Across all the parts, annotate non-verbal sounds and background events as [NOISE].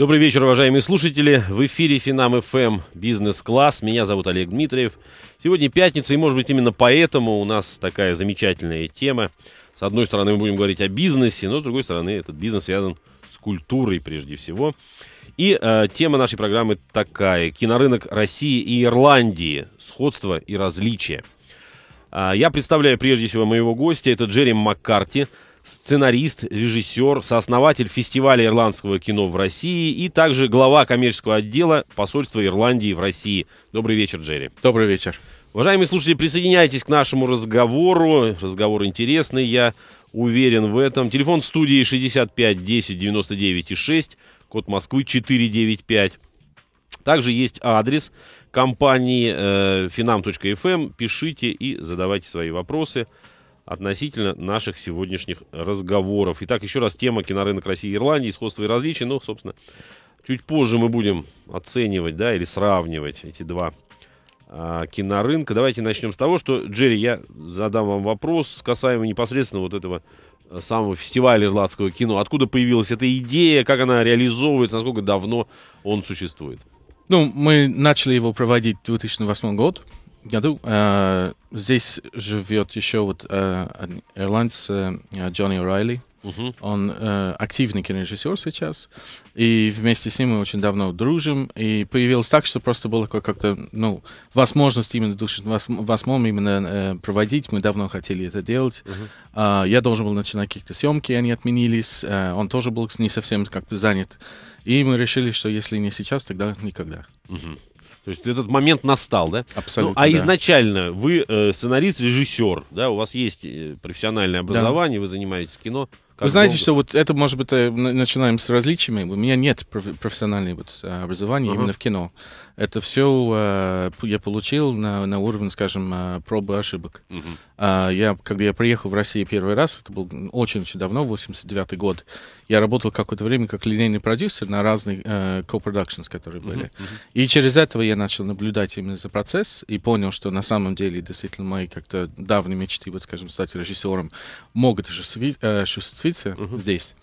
Добрый вечер, уважаемые слушатели. В эфире Финам ФМ Бизнес-класс. Меня зовут Олег Дмитриев. Сегодня пятница, и, может быть, именно поэтому у нас такая замечательная тема. С одной стороны, мы будем говорить о бизнесе, но с другой стороны, этот бизнес связан с культурой прежде всего. И э, тема нашей программы такая: кинорынок России и Ирландии, сходство и различия. Э, я представляю прежде всего моего гостя, это Джерри Маккарти, сценарист, режиссер, сооснователь фестиваля ирландского кино в России и также глава коммерческого отдела посольства Ирландии в России. Добрый вечер, Джерри. Добрый вечер. Уважаемые слушатели, присоединяйтесь к нашему разговору. Разговор интересный, я уверен в этом. Телефон в студии 65 10 99 6, код Москвы 495. Также есть адрес компании э, finam.fm. Эм. Пишите и задавайте свои вопросы относительно наших сегодняшних разговоров. Итак, еще раз тема кинорынок России и Ирландии, сходство и различия. Ну, собственно, чуть позже мы будем оценивать, да, или сравнивать эти два а, кинорынка. Давайте начнем с того, что, Джерри, я задам вам вопрос касаемо непосредственно вот этого э, самого фестиваля ирландского кино. Откуда появилась эта идея, как она реализовывается, насколько давно он существует? Ну, мы начали его проводить в 2008 год году э, а, здесь живет еще вот э, ирландец э, Джонни Райли. Угу. Он э, активный кинорежиссер сейчас, и вместе с ним мы очень давно дружим, и появилось так, что просто было как-то, ну, возможность именно души восьмом именно э, проводить, мы давно хотели это делать. Угу. Э, я должен был начинать какие-то съемки, они отменились, э, он тоже был не совсем как бы занят, и мы решили, что если не сейчас, тогда никогда. Угу. То есть этот момент настал, да? Абсолютно. Ну, а да. изначально вы э, сценарист, режиссер, да? У вас есть э, профессиональное образование, да. вы занимаетесь кино. Как Вы знаете, долго? что вот это, может быть, э, начинаем с различиями. У меня нет профессионального э, образования uh-huh. именно в кино. Это все э, я получил на, на уровень, скажем, э, пробы ошибок. Угу. Uh-huh. Я, когда я приехал в Россию первый раз, это был очень-очень давно, 89 год, я работал какое-то время как линейный продюсер на разных э, co-productions, которые были. Uh-huh, uh-huh. И через этого я начал наблюдать именно за процесс и понял, что на самом деле действительно мои как-то давние мечты, вот, скажем, стать режиссером, могут э, осуществиться uh-huh. здесь.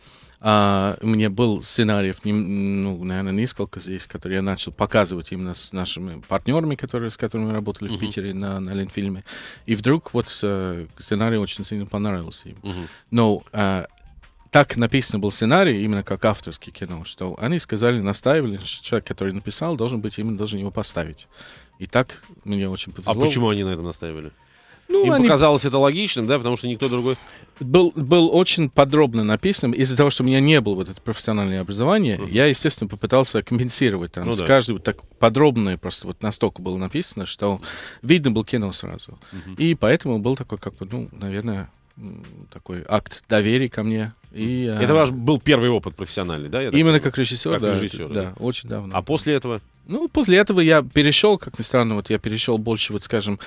А, у меня был сценариев, ну, наверное, несколько здесь, которые я начал показывать именно с нашими партнерами, которые, с которыми мы работали uh-huh. в Питере на, на Ленфильме. И вдруг вот э, сценарий очень сильно понравился им. Uh-huh. Но а, так написан был сценарий, именно как авторский кино, что они сказали, настаивали, что человек, который написал, должен быть, именно должен его поставить. И так мне очень повезло. А почему они на этом настаивали? Ну, Им они... показалось это логичным, да, потому что никто другой... Был, был очень подробно написан. Из-за того, что у меня не было вот это профессиональное образование, uh-huh. я, естественно, попытался компенсировать. Там, ну, с да. каждой вот так подробное просто вот настолько было написано, что видно было кино сразу. Uh-huh. И поэтому был такой, как бы, ну, наверное, такой акт доверия ко мне. И, а, это а... ваш был первый опыт профессиональный, да? Именно думаю? как режиссер, как да, режиссер да, да, очень давно. А после этого? Ну, после этого я перешел, как ни странно, вот я перешел больше, вот скажем,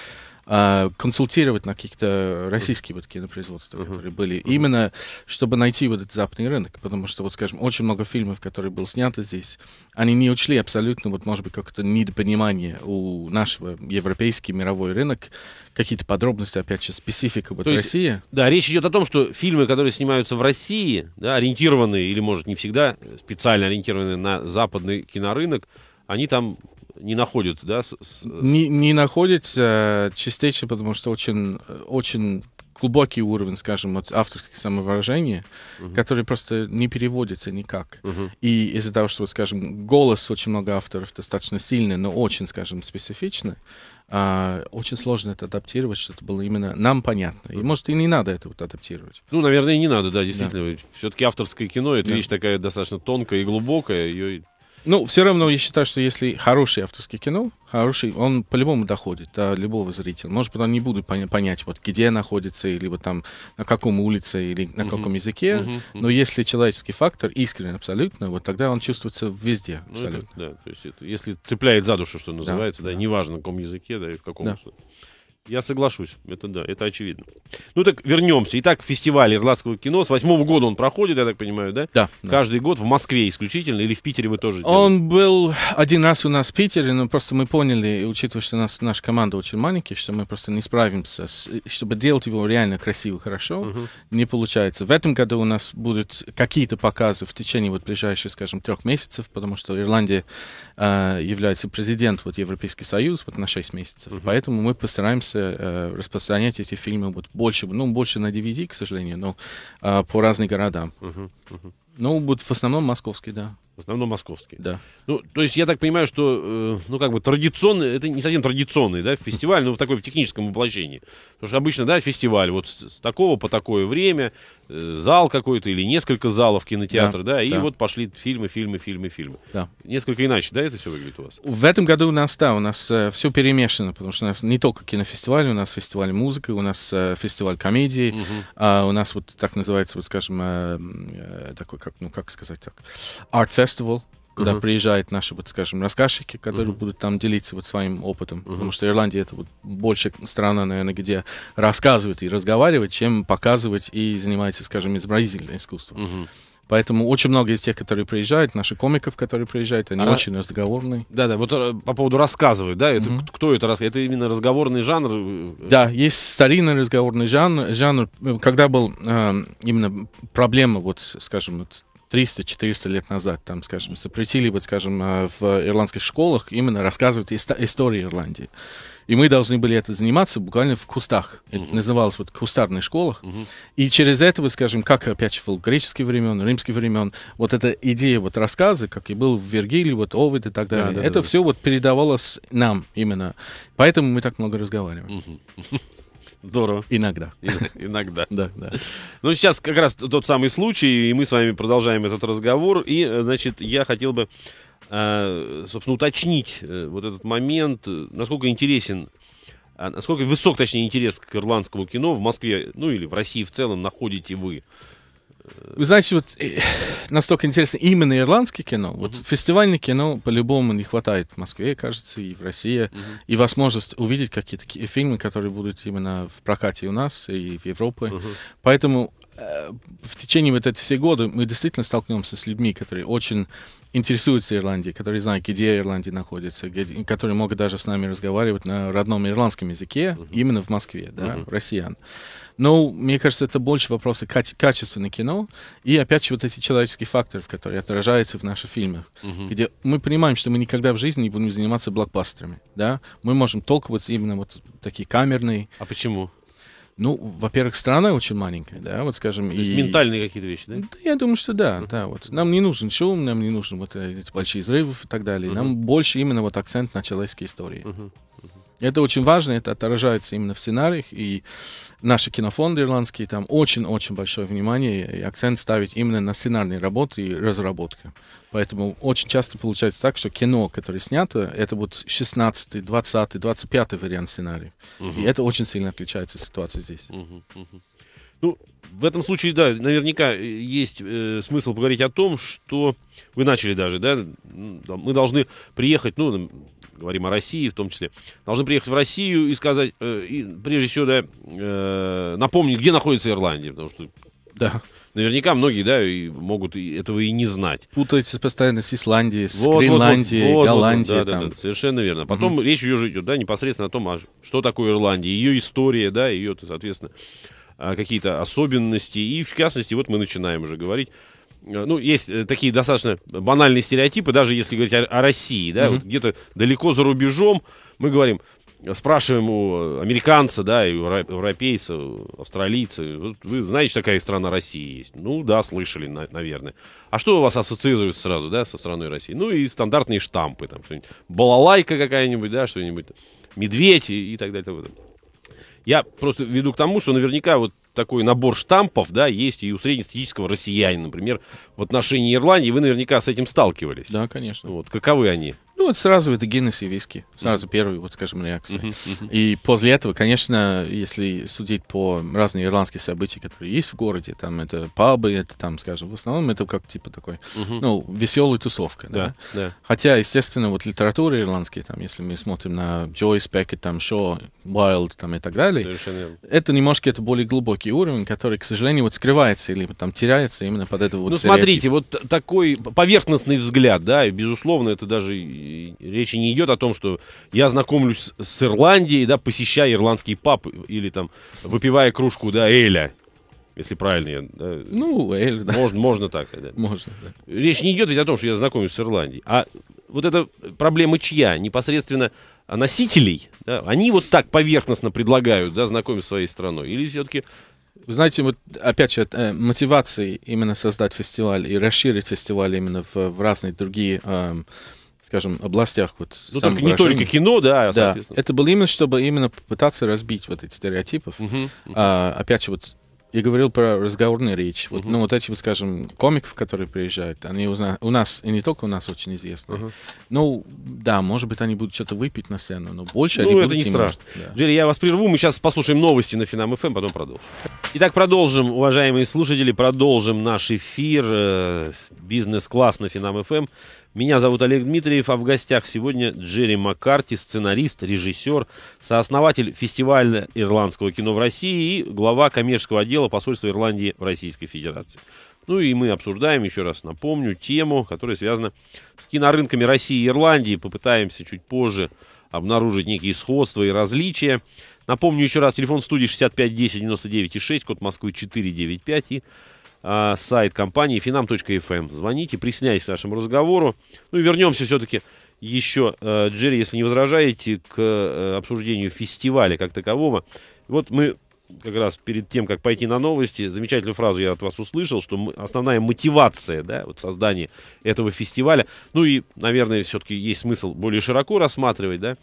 а, консультировать на каких-то российские вот кинопроизводства, uh-huh. которые были, uh-huh. именно чтобы найти вот этот западный рынок, потому что, вот, скажем, очень много фильмов, которые были сняты здесь, они не учли абсолютно, вот, может быть, какое-то недопонимание у нашего европейский мировой рынок, какие-то подробности, опять же, специфика вот России. да, речь идет о том, что фильмы, которые снимаются в России, да, ориентированные или, может, не всегда специально ориентированные на западный кинорынок, они там не находят, да? С, с... Не, не находят э, частично, потому что очень, э, очень глубокий уровень, скажем, авторских самовыражений, uh которые просто не переводятся никак. uh И из-за того, что, скажем, голос очень много авторов достаточно сильный, но очень, скажем, специфичный, а, очень сложно это адаптировать, чтобы было именно нам понятно. И, может, и не надо это вот адаптировать. Ну, наверное, и не надо, да, действительно. Да. Все-таки авторское кино — это да. вещь такая достаточно тонкая и глубокая, ее ну, все равно я считаю, что если хороший авторский кино, хороший, он по-любому доходит до любого зрителя. Может быть, он не будет понять, вот где находится, либо там на каком улице, или на uh-huh. каком языке. Uh-huh. Но если человеческий фактор искренен абсолютно, вот тогда он чувствуется везде абсолютно. Ну, это, да, то есть это, если цепляет за душу, что называется, да, да, да. неважно, на каком языке, да и в каком... Да. Я соглашусь, это да, это очевидно. Ну так вернемся. Итак, фестиваль ирландского кино. С восьмого года он проходит, я так понимаю, да? Да. Каждый да. год в Москве исключительно или в Питере вы тоже? Он был один раз у нас в Питере, но просто мы поняли, учитывая, что нас, наша команда очень маленькая, что мы просто не справимся. С, чтобы делать его реально красиво, хорошо, угу. не получается. В этом году у нас будут какие-то показы в течение вот ближайших, скажем, трех месяцев, потому что Ирландия э, является президент вот Европейский Союз вот на шесть месяцев. Угу. Поэтому мы постараемся э, распространять эти фильмы вот больше, ну, больше на DVD, к сожалению, но э, по разным городам. Uh-huh, uh-huh. Ну, вот в основном московский, да. В основном московские. Да. Ну, то есть я так понимаю, что, э, ну, как бы традиционный, это не совсем традиционный, да, фестиваль, но в такой в техническом воплощении. Потому что обычно, да, фестиваль вот с, с такого по такое время, э, зал какой-то или несколько залов кинотеатра, да, да, да. и вот пошли фильмы, фильмы, фильмы, фильмы. Да. Несколько иначе, да, это все выглядит у вас? В этом году у нас, да, у нас э, все перемешано, потому что у нас не только кинофестиваль, у нас фестиваль музыки, у нас э, фестиваль комедии, угу. э, у нас вот так называется, вот скажем, э, э, такой, как, ну, как сказать так, арт Festival, куда uh-huh. приезжают наши, вот, скажем, рассказчики, которые uh-huh. будут там делиться вот своим опытом. Uh-huh. Потому что Ирландия это вот больше страна, наверное, где рассказывают и разговаривают, чем показывать и занимается, скажем, изобразительным искусством. Uh-huh. Поэтому очень много из тех, которые приезжают, наши комиков, которые приезжают, они а... очень разговорные. Да, да. Вот э, по поводу рассказывают, да, это mm-hmm. кто это рассказывает? Это именно разговорный жанр. Да, есть старинный разговорный жанр, жанр, когда был э, именно проблема вот, скажем, вот, 300-400 лет назад, там, скажем, запретили, бы, скажем, э, в ирландских школах именно рассказывать ист- историю Ирландии. И мы должны были это заниматься буквально в кустах. Uh-huh. Это называлось вот кустарной школах. Uh-huh. И через это, вот, скажем, как опять же в греческие времен, римские времен, вот эта идея вот рассказы, как и был в Вергилии, вот Овид и так далее, да, да, это да, все да. вот передавалось нам именно. Поэтому мы так много разговариваем. Uh-huh. [LAUGHS] Здорово. Иногда. Иногда. Да, да. Ну, сейчас как раз тот самый случай, и мы с вами продолжаем этот разговор. И, э, значит, я хотел бы, э, собственно, уточнить э, вот этот момент, насколько интересен а, насколько высок, точнее, интерес к ирландскому кино в Москве, ну или в России в целом находите вы? Вы знаете, вот э, настолько интересно именно ирландское кино. Вот mm-hmm. фестивальное кино по-любому не хватает в Москве, кажется, и в России. Mm-hmm. И возможность увидеть какие-то фильмы, которые будут именно в прокате у нас и в Европе. Mm-hmm. Поэтому э, в течение вот этих все годы мы действительно столкнемся с людьми, которые очень интересуются Ирландией, которые знают, где Ирландия находится, где, которые могут даже с нами разговаривать на родном ирландском языке, uh-huh. именно в Москве, да, uh-huh. россиян. Но, ну, мне кажется, это больше вопросы каче- качества на кино и, опять же, вот эти человеческие факторы, которые отражаются в наших фильмах, угу. где мы понимаем, что мы никогда в жизни не будем заниматься блокбастерами, да? Мы можем только вот именно вот такие камерные. А почему? Ну, во-первых, страна очень маленькая, да, вот скажем. То есть и... ментальные какие-то вещи, да? Да, я думаю, что да, uh-huh. да. Вот. Нам не нужен шум, нам не нужен вот э, эти большие взрывы и так далее. Uh-huh. Нам больше именно вот акцент на человеческие истории. Uh-huh. Uh-huh. Это очень важно, это отражается именно в сценариях, и наши кинофонды ирландские там очень-очень большое внимание и акцент ставить именно на сценарные работы и разработка. Поэтому очень часто получается так, что кино, которое снято, это будет 16, 20, 25 вариант сценария. Угу. И это очень сильно отличается ситуация здесь. Угу, угу. Ну, в этом случае, да, наверняка есть э, смысл поговорить о том, что вы начали даже, да, мы должны приехать, ну, говорим о России в том числе, должны приехать в Россию и сказать, э, и, прежде всего, да, э, напомнить, где находится Ирландия, потому что да. Наверняка многие, да, и могут этого и не знать. Путаются постоянно с Исландией, с вот, Гренландией, вот, вот, Голландией. Вот, да, там. Да, да, совершенно верно. Потом угу. речь уже идет, да, непосредственно о том, а что такое Ирландия, ее история, да, ее, соответственно, а, какие-то особенности. И, в частности, вот мы начинаем уже говорить а, ну, есть э, такие достаточно банальные стереотипы, даже если говорить о, о России, да, mm-hmm. вот где-то далеко за рубежом мы говорим, спрашиваем у американца, да, и европейца, австралийца, вот вы знаете, такая страна России есть? Ну, да, слышали, на- наверное. А что у вас ассоциируется сразу, да, со страной России? Ну, и стандартные штампы, там, что-нибудь, балалайка какая-нибудь, да, что-нибудь, медведь и, и так далее. И так далее. Я просто веду к тому, что наверняка вот такой набор штампов, да, есть и у среднестатистического россиянина, например, в отношении Ирландии. Вы наверняка с этим сталкивались. Да, конечно. Вот, каковы они? Ну, вот сразу это Гиннес и виски. Сразу mm первый, вот скажем, реакция. Mm-hmm, mm-hmm. И после этого, конечно, если судить по разным ирландским событиям, которые есть в городе, там это пабы, это там, скажем, в основном это как типа такой, mm-hmm. ну, веселая тусовка, да? Да, да. Хотя, естественно, вот литература ирландская, там, если мы смотрим на Джойс, Пекет, там, Шо, Уайлд, там, и так далее, Совершенно. это немножко это более глубокий уровень, который, к сожалению, вот скрывается или там теряется именно под этого вот Ну, стереотип. смотрите, вот такой поверхностный взгляд, да, и, безусловно, это даже речи не идет о том, что я знакомлюсь с Ирландией, да, посещая ирландский паб или там выпивая кружку, да, эля, если правильно я... Да, ну, эль, да. Можно, можно так сказать. Да. Можно, да. Речь не идет ведь о том, что я знакомлюсь с Ирландией, а вот эта проблема чья? Непосредственно носителей, да? они вот так поверхностно предлагают, да, знакомить с своей страной, или все-таки... Вы знаете, вот опять же, э, мотивации именно создать фестиваль и расширить фестиваль именно в, в разные другие э, скажем, областях. Вот, ну, только не только кино, да, да. Это было именно, чтобы именно попытаться разбить вот эти стереотипов. Угу, угу. А, опять же, вот я говорил про разговорную речь. Вот, Ну, вот эти, скажем, комиков, которые приезжают, они узна... у нас, и не только у нас, очень известны. uh Ну, да, может быть, они будут что-то выпить на сцену, но больше ну, они это будут не страшно. Может, да. Джерри, я вас прерву, мы сейчас послушаем новости на Финам ФМ, эм, потом продолжим. Итак, продолжим, уважаемые слушатели, продолжим наш эфир. Э, Бизнес-класс на Финам ФМ. Меня зовут Олег Дмитриев, а в гостях сегодня Джерри Маккарти, сценарист, режиссер, сооснователь фестиваля ирландского кино в России и глава коммерческого отдела посольства Ирландии в Российской Федерации. Ну и мы обсуждаем, еще раз напомню, тему, которая связана с кинорынками России и Ирландии. Попытаемся чуть позже обнаружить некие сходства и различия. Напомню еще раз, телефон студии 65 10 99 6, код Москвы 495 и а, сайт компании finam.fm. Звоните, присняйтесь к нашему разговору. Ну и вернемся все-таки еще, э, Джерри, если не возражаете, к э, обсуждению фестиваля как такового. Вот мы как раз перед тем, как пойти на новости, замечательную фразу я от вас услышал, что основная мотивация да, вот создания этого фестиваля, ну и, наверное, все-таки есть смысл более широко рассматривать, да,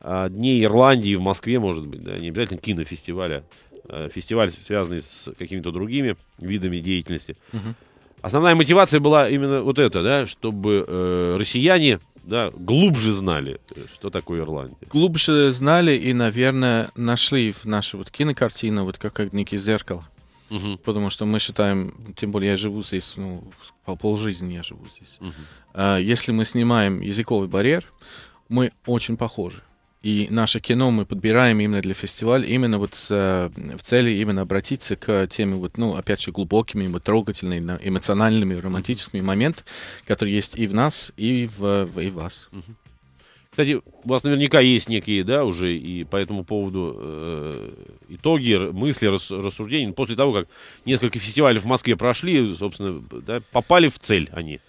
а, Дней Ирландии в Москве, может быть, да, не обязательно кинофестиваля, Э, фестиваль, связанный с какими-то другими видами деятельности. Угу. Основная мотивация была именно вот это, да, чтобы э, россияне да, глубже знали, э, что такое Ирландия. Глубже знали и, наверное, нашли в нашу вот кинокартину вот как, как некий зеркало. Угу. Потому что мы считаем, тем более я живу здесь, ну, полжизни я живу здесь. Угу. А, если мы снимаем языковый барьер, мы очень похожи. И наше кино мы подбираем именно для фестиваля, именно вот с, э, в цели именно обратиться к теми вот, ну, опять же, глубокими, вот, трогательными, эмоциональными, романтическими моментами, которые есть и в нас, и в, в и в вас. Кстати, у вас наверняка есть некие, да, уже и по этому поводу э, итоги, мысли, рас, рассуждения. После того, как несколько фестивалей в Москве прошли, собственно, да, попали в цель они.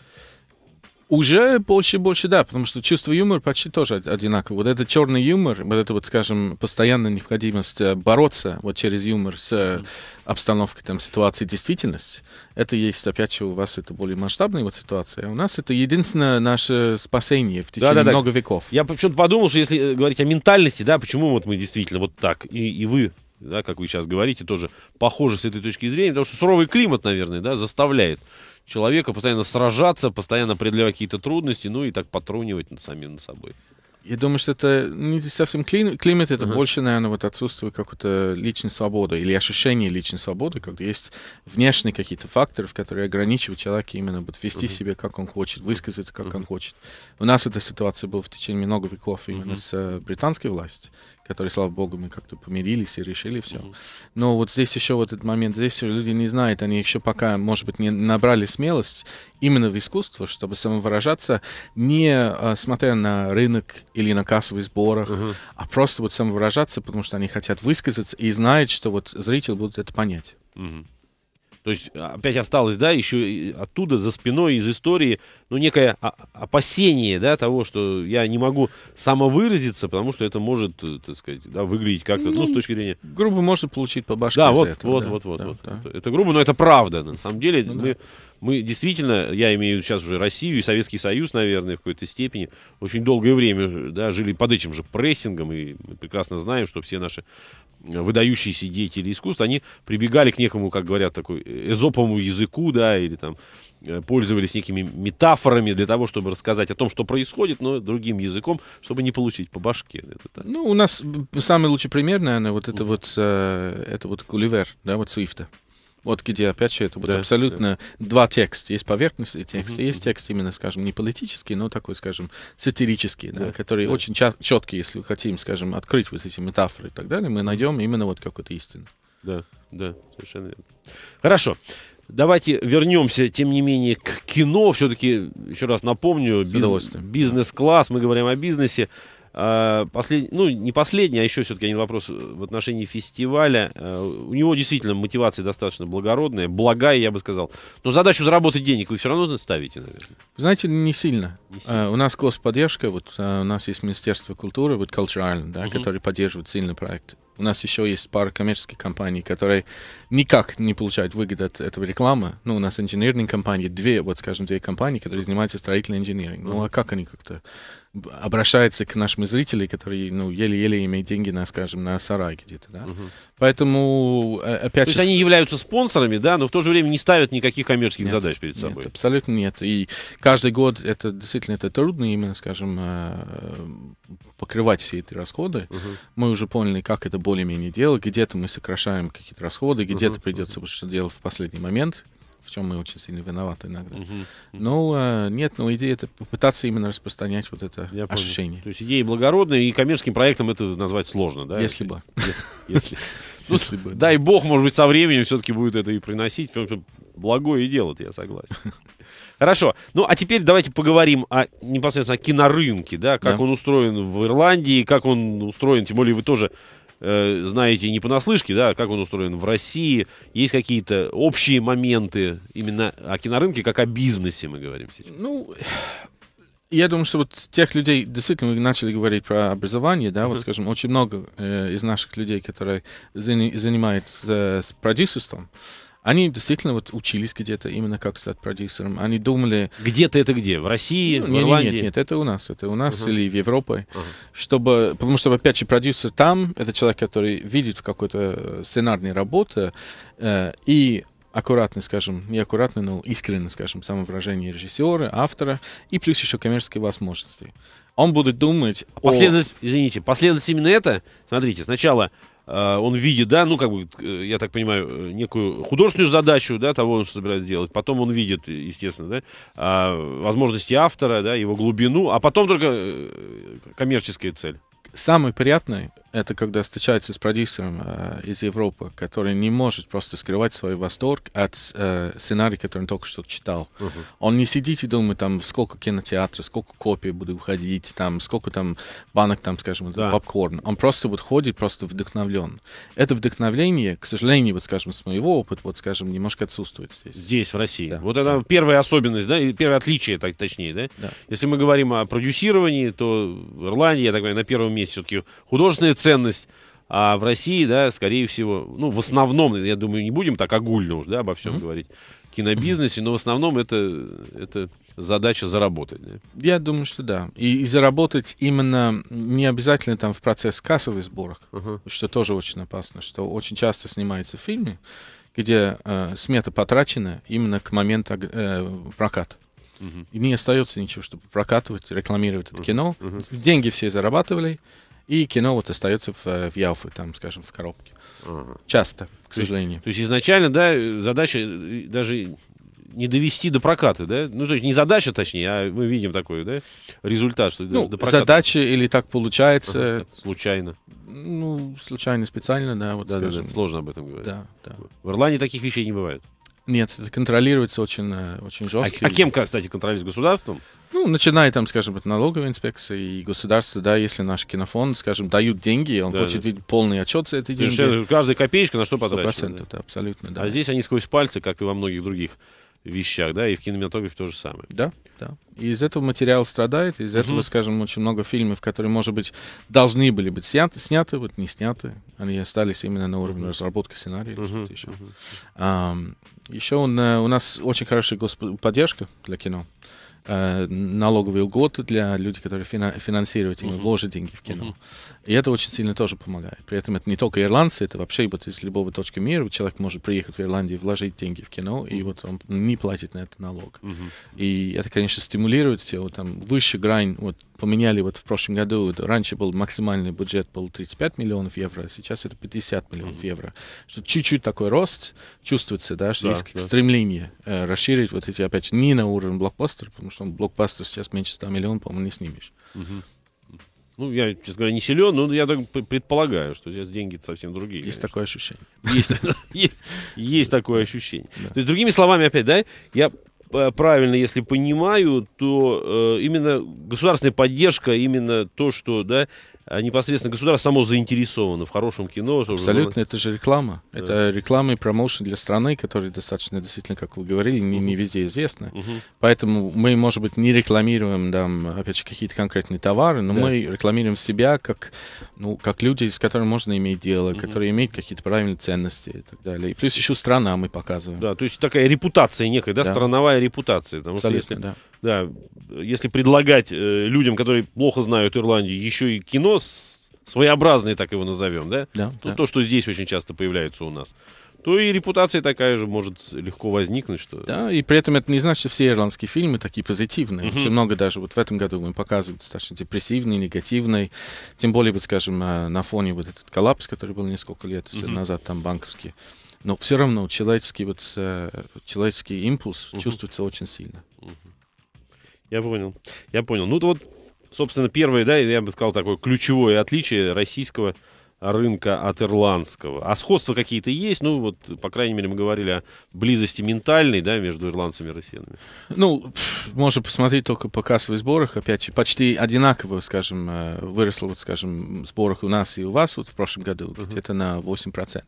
Уже больше и больше, да, потому что чувство юмора почти тоже одинаково. Вот это черный юмор, вот это вот, скажем, постоянная необходимость э, бороться вот через юмор с э, обстановкой, там, ситуацией, действительность, это есть, опять же, у вас это более масштабная вот ситуация, а у нас это единственное наше спасение в течение да, да, да. много веков. Я почему-то подумал, что если э, говорить о ментальности, да, почему вот мы действительно вот так, и, и вы да, как вы сейчас говорите, тоже похоже с этой точки зрения, потому что суровый климат, наверное, да, заставляет человека, постоянно сражаться, постоянно преодолевать какие-то трудности, ну и так потрунивать над самим над собой. Я думаю, что это не совсем климат, это uh-huh. больше, наверное, вот отсутствие какой-то личной свободы или ощущение личной свободы, когда есть внешние какие-то факторы, которые ограничивают человека именно вот вести uh-huh. себя, как он хочет, высказаться, как uh-huh. он хочет. У нас эта ситуация была в течение много веков именно uh-huh. с э, британской властью которые, слава богу, мы как-то помирились и решили все. Но вот здесь еще вот этот момент, здесь люди не знают, они еще пока, может быть, не набрали смелость именно в искусство, чтобы самовыражаться, не а, смотря на рынок или на кассовых сборах, mm-hmm. а просто вот самовыражаться, потому что они хотят высказаться и знают, что вот зритель будут это понять. Mm-hmm. То есть а, опять осталось, да, еще оттуда за спиной из истории, ну, некое а, опасение, да, того, что я не могу самовыразиться, потому что это может, э, так сказать, да, выглядеть как-то, ну, ну с точки зрения... Грубо может получить по башке Да, вот, этого, вот, да, вот, вот, да, вот. Да. Это грубо, но это правда. На самом деле ну, мы... Да мы действительно, я имею в виду, сейчас уже Россию и Советский Союз, наверное, в какой-то степени, очень долгое время да, жили под этим же прессингом, и мы прекрасно знаем, что все наши э, выдающиеся деятели искусства они прибегали к некому, как говорят, такой э, эзоповому языку, да, или там э, пользовались некими метафорами для того, чтобы рассказать о том, что происходит, но другим языком, чтобы не получить по башке. Ну, у нас самый лучший пример, наверное, вот это mm. вот, э, это вот Гулливер, да, вот Свифта вот где, опять же, это да, абсолютно да. два текста. Есть поверхностный текст, угу, есть текст именно, скажем, не политический, но такой, скажем, сатирический, да, да, который да. очень четкий, если хотим, скажем, открыть вот эти метафоры и так далее, мы найдем именно вот какую-то истину. Да, да, совершенно верно. Хорошо. Давайте вернемся, тем не менее, к кино. Все-таки, еще раз напомню, бизнес-класс, мы говорим о бизнесе э, ну, не последний, а еще все-таки один вопрос э, в отношении фестиваля. Э, у него действительно мотивация достаточно благородная, благая, я бы сказал. Но задачу заработать денег вы все равно ставите, наверное. Знаете, не сильно. Не э, сильно. у нас господдержка, вот у нас есть Министерство культуры, вот Culture Island, да, uh который поддерживает сильный проект. У нас еще есть пара коммерческих компаний, которые никак не получают выгоды от этого рекламы. Ну, у нас инженерные компании, две, вот скажем, две компании, которые занимаются строительным инженерингом. Ну, а как они как-то обращается к нашим зрителям, которые, ну, еле-еле имеют деньги на, скажем, на сарай где-то, да. Угу. Поэтому, э, опять же... То есть они являются спонсорами, да, но в то же время не ставят никаких коммерческих нет, задач перед собой. Нет, абсолютно нет. И каждый год это действительно это трудно именно, скажем, э, покрывать все эти расходы. Угу. Мы уже поняли, как это более-менее делать. Где-то мы сокращаем какие-то расходы, где-то угу. придется угу. что делать в последний момент, в чем мы очень сильно виноваты иногда. Угу, угу. Но нет, но ну, идея это попытаться именно распространять вот это Я ощущение. Понял. То есть идеи благородные, и коммерческим проектом это назвать сложно, да? Если, бы. [LAUGHS] Если. [LAUGHS] Ну, если бы. Дай бог, может быть, со временем все-таки будет это и приносить, потому что благое дело я согласен. [LAUGHS] Хорошо. Ну, а теперь давайте поговорим о, непосредственно о кинорынке, да, как да. он устроен в Ирландии, как он устроен, тем более вы тоже Э, знаете не понаслышке, да, а как он устроен в России, есть какие-то общие моменты именно о кинорынке, как о бизнесе мы говорим сейчас? Ну, я думаю, что вот тех людей, действительно, мы начали говорить про образование, да, вот, скажем, очень много э, из наших людей, которые занимаются э, продюсерством, э, они действительно вот учились где-то именно как стать продюсером. Они думали... Где-то это где? В России, ну, в нет, Ирландии? Нет, нет, это у нас. Это у нас uh-huh. или в Европе. Uh-huh. Чтобы, потому что, опять же, продюсер там, это человек, который видит в какой-то э, сценарной работе, э, и аккуратный, скажем, не аккуратный, но искренне, скажем, самовыражение режиссера, автора, и плюс еще коммерческие возможности. Он будет думать... Последовательность, о... извините, последовательность именно это, смотрите, сначала Э, он видит, да, ну, как бы, э, я так понимаю, э, некую художественную задачу, да, того, что собирается делать. Потом он видит, естественно, да, а, возможности автора, да, его глубину, а потом только коммерческая цель. Самый приятный это когда встречается с продюсером э, из Европы, который не может просто скрывать свой восторг от э, сценария, который он только что читал. Uh-huh. Он не сидит и думает, там, сколько кинотеатра, сколько копий буду уходить, там, сколько там банок, там, скажем, да. попкорн. Он просто вот ходит, просто вдохновлен. Это вдохновление, к сожалению, вот, скажем, с моего опыта, вот, скажем, немножко отсутствует здесь. Здесь, в России. Да. Вот это да. первая особенность, да, первое отличие, так точнее, да? да? Если мы говорим о продюсировании, то Ирландия, я так понимаю, на первом месте все-таки художественная ценность. А в России, да, скорее всего, ну, в основном, я думаю, не будем так огульно уж, да, обо всем mm-hmm. говорить, кинобизнесе, но в основном это, это задача заработать. Да? Я думаю, что да. И, и заработать именно не обязательно там в процесс кассовых сборок, uh-huh. что тоже очень опасно, что очень часто снимается в фильме, где э, смета потрачена именно к моменту э, проката. Uh-huh. И не остается ничего, чтобы прокатывать, рекламировать это uh-huh. кино. Uh-huh. Деньги все зарабатывали, и кино вот остается в, э, в Яуфе, там, скажем, в коробке. Ага. Часто, к то сожалению. Есть, то есть изначально, да, задача э, даже не довести до проката, да? Ну, то есть не задача, точнее, а мы видим такой, да, результат, что ну, до проката. задача или так получается. Ага, так, случайно. Ну, случайно, специально, да, вот да, скажем. Да, да, сложно об этом говорить. Да, да. В Ирландии таких вещей не бывает. Нет, это контролируется очень, э, очень жестко. А, а кем, кстати, контролируется? Государством? Ну, начиная там, скажем, от налоговой инспекции и государства, да, если наш кинофонд, скажем, дают деньги, он да, хочет да. видеть полный отчет за эти деньги. Каждая копеечка на что потрачена. Да. да, абсолютно, да. А здесь они сквозь пальцы, как и во многих других вещах, да, и в кинематографе то же самое. Да, да. И из этого материал страдает, из этого, угу. скажем, очень много фильмов, которые, может быть, должны были быть сняты, сняты вот не сняты, они остались именно на уровне угу. разработки сценария. Угу. Еще. Угу. Um, еще он, у нас очень хорошая господдержка для кино. Э, налоговые льготы для людей, которые финансируют, и huh вложат деньги в кино. И это очень сильно тоже помогает. При этом это не только ирландцы, это вообще вот из любого точки мира человек может приехать в Ирландию и вложить деньги в кино, и вот он не платит на это налог. И это, конечно, стимулирует все, вот там выше грань вот поменяли вот в прошлом году, раньше был максимальный бюджет был 35 миллионов евро, а сейчас это 50 миллионов евро. Что чуть-чуть такой рост чувствуется, да, что да, есть да. стремление э, расширить вот эти, опять же, не на уровень блокбастера, потому что блокбастер сейчас меньше 100 миллионов, по-моему, не снимешь. mm Ну, я, честно говоря, не силен, но я так предполагаю, что здесь деньги совсем другие. Есть конечно. такое ощущение. Есть, [LAUGHS] есть, есть такое ощущение. То есть, другими словами, опять, да, я Э, правильно, если понимаю, то э, именно государственная поддержка, именно то, что да, а непосредственно государство само заинтересовано в хорошем кино. Абсолютно, это же реклама. Да. Это реклама и промоушен для страны, которая достаточно, действительно, как вы говорили, не, не везде известна, Угу. Поэтому мы, может быть, не рекламируем, там, опять же, какие-то конкретные товары, но да. мы рекламируем себя как, ну, как люди, с которыми можно иметь дело, угу. которые имеют какие-то правильные ценности и так далее. И плюс еще страна мы показываем. Да, то есть такая репутация некая, да, да. страновая репутация. Потому Абсолютно, что если, да. да. Если предлагать э, людям, которые плохо знают Ирландию, еще и кино кино своеобразное, так его назовем, да? Да, то, да. то, что здесь очень часто появляется у нас то и репутация такая же может легко возникнуть. Что... Да, и при этом это не значит, что все ирландские фильмы такие позитивные. Uh-huh. Очень много даже вот в этом году мы показывали достаточно депрессивный, негативный. Тем более, вот, скажем, а, на фоне вот этот коллапс, который был несколько лет uh-huh. назад, там банковский. Но все равно человеческий, вот, э, человеческий импульс uh-huh. чувствуется очень сильно. Uh-huh. Я понял. Я понял. Ну, вот собственно, первое, да, я бы сказал, такое ключевое отличие российского рынка от ирландского. А сходства какие-то есть? Ну, вот, по крайней мере, мы говорили о близости ментальной, да, между ирландцами и россиянами. Ну, можно посмотреть только по кассовых сборах. Опять же, почти одинаково, скажем, э, выросло, вот, скажем, сборах у нас и у вас вот в прошлом году uh-huh. где-то на 8%.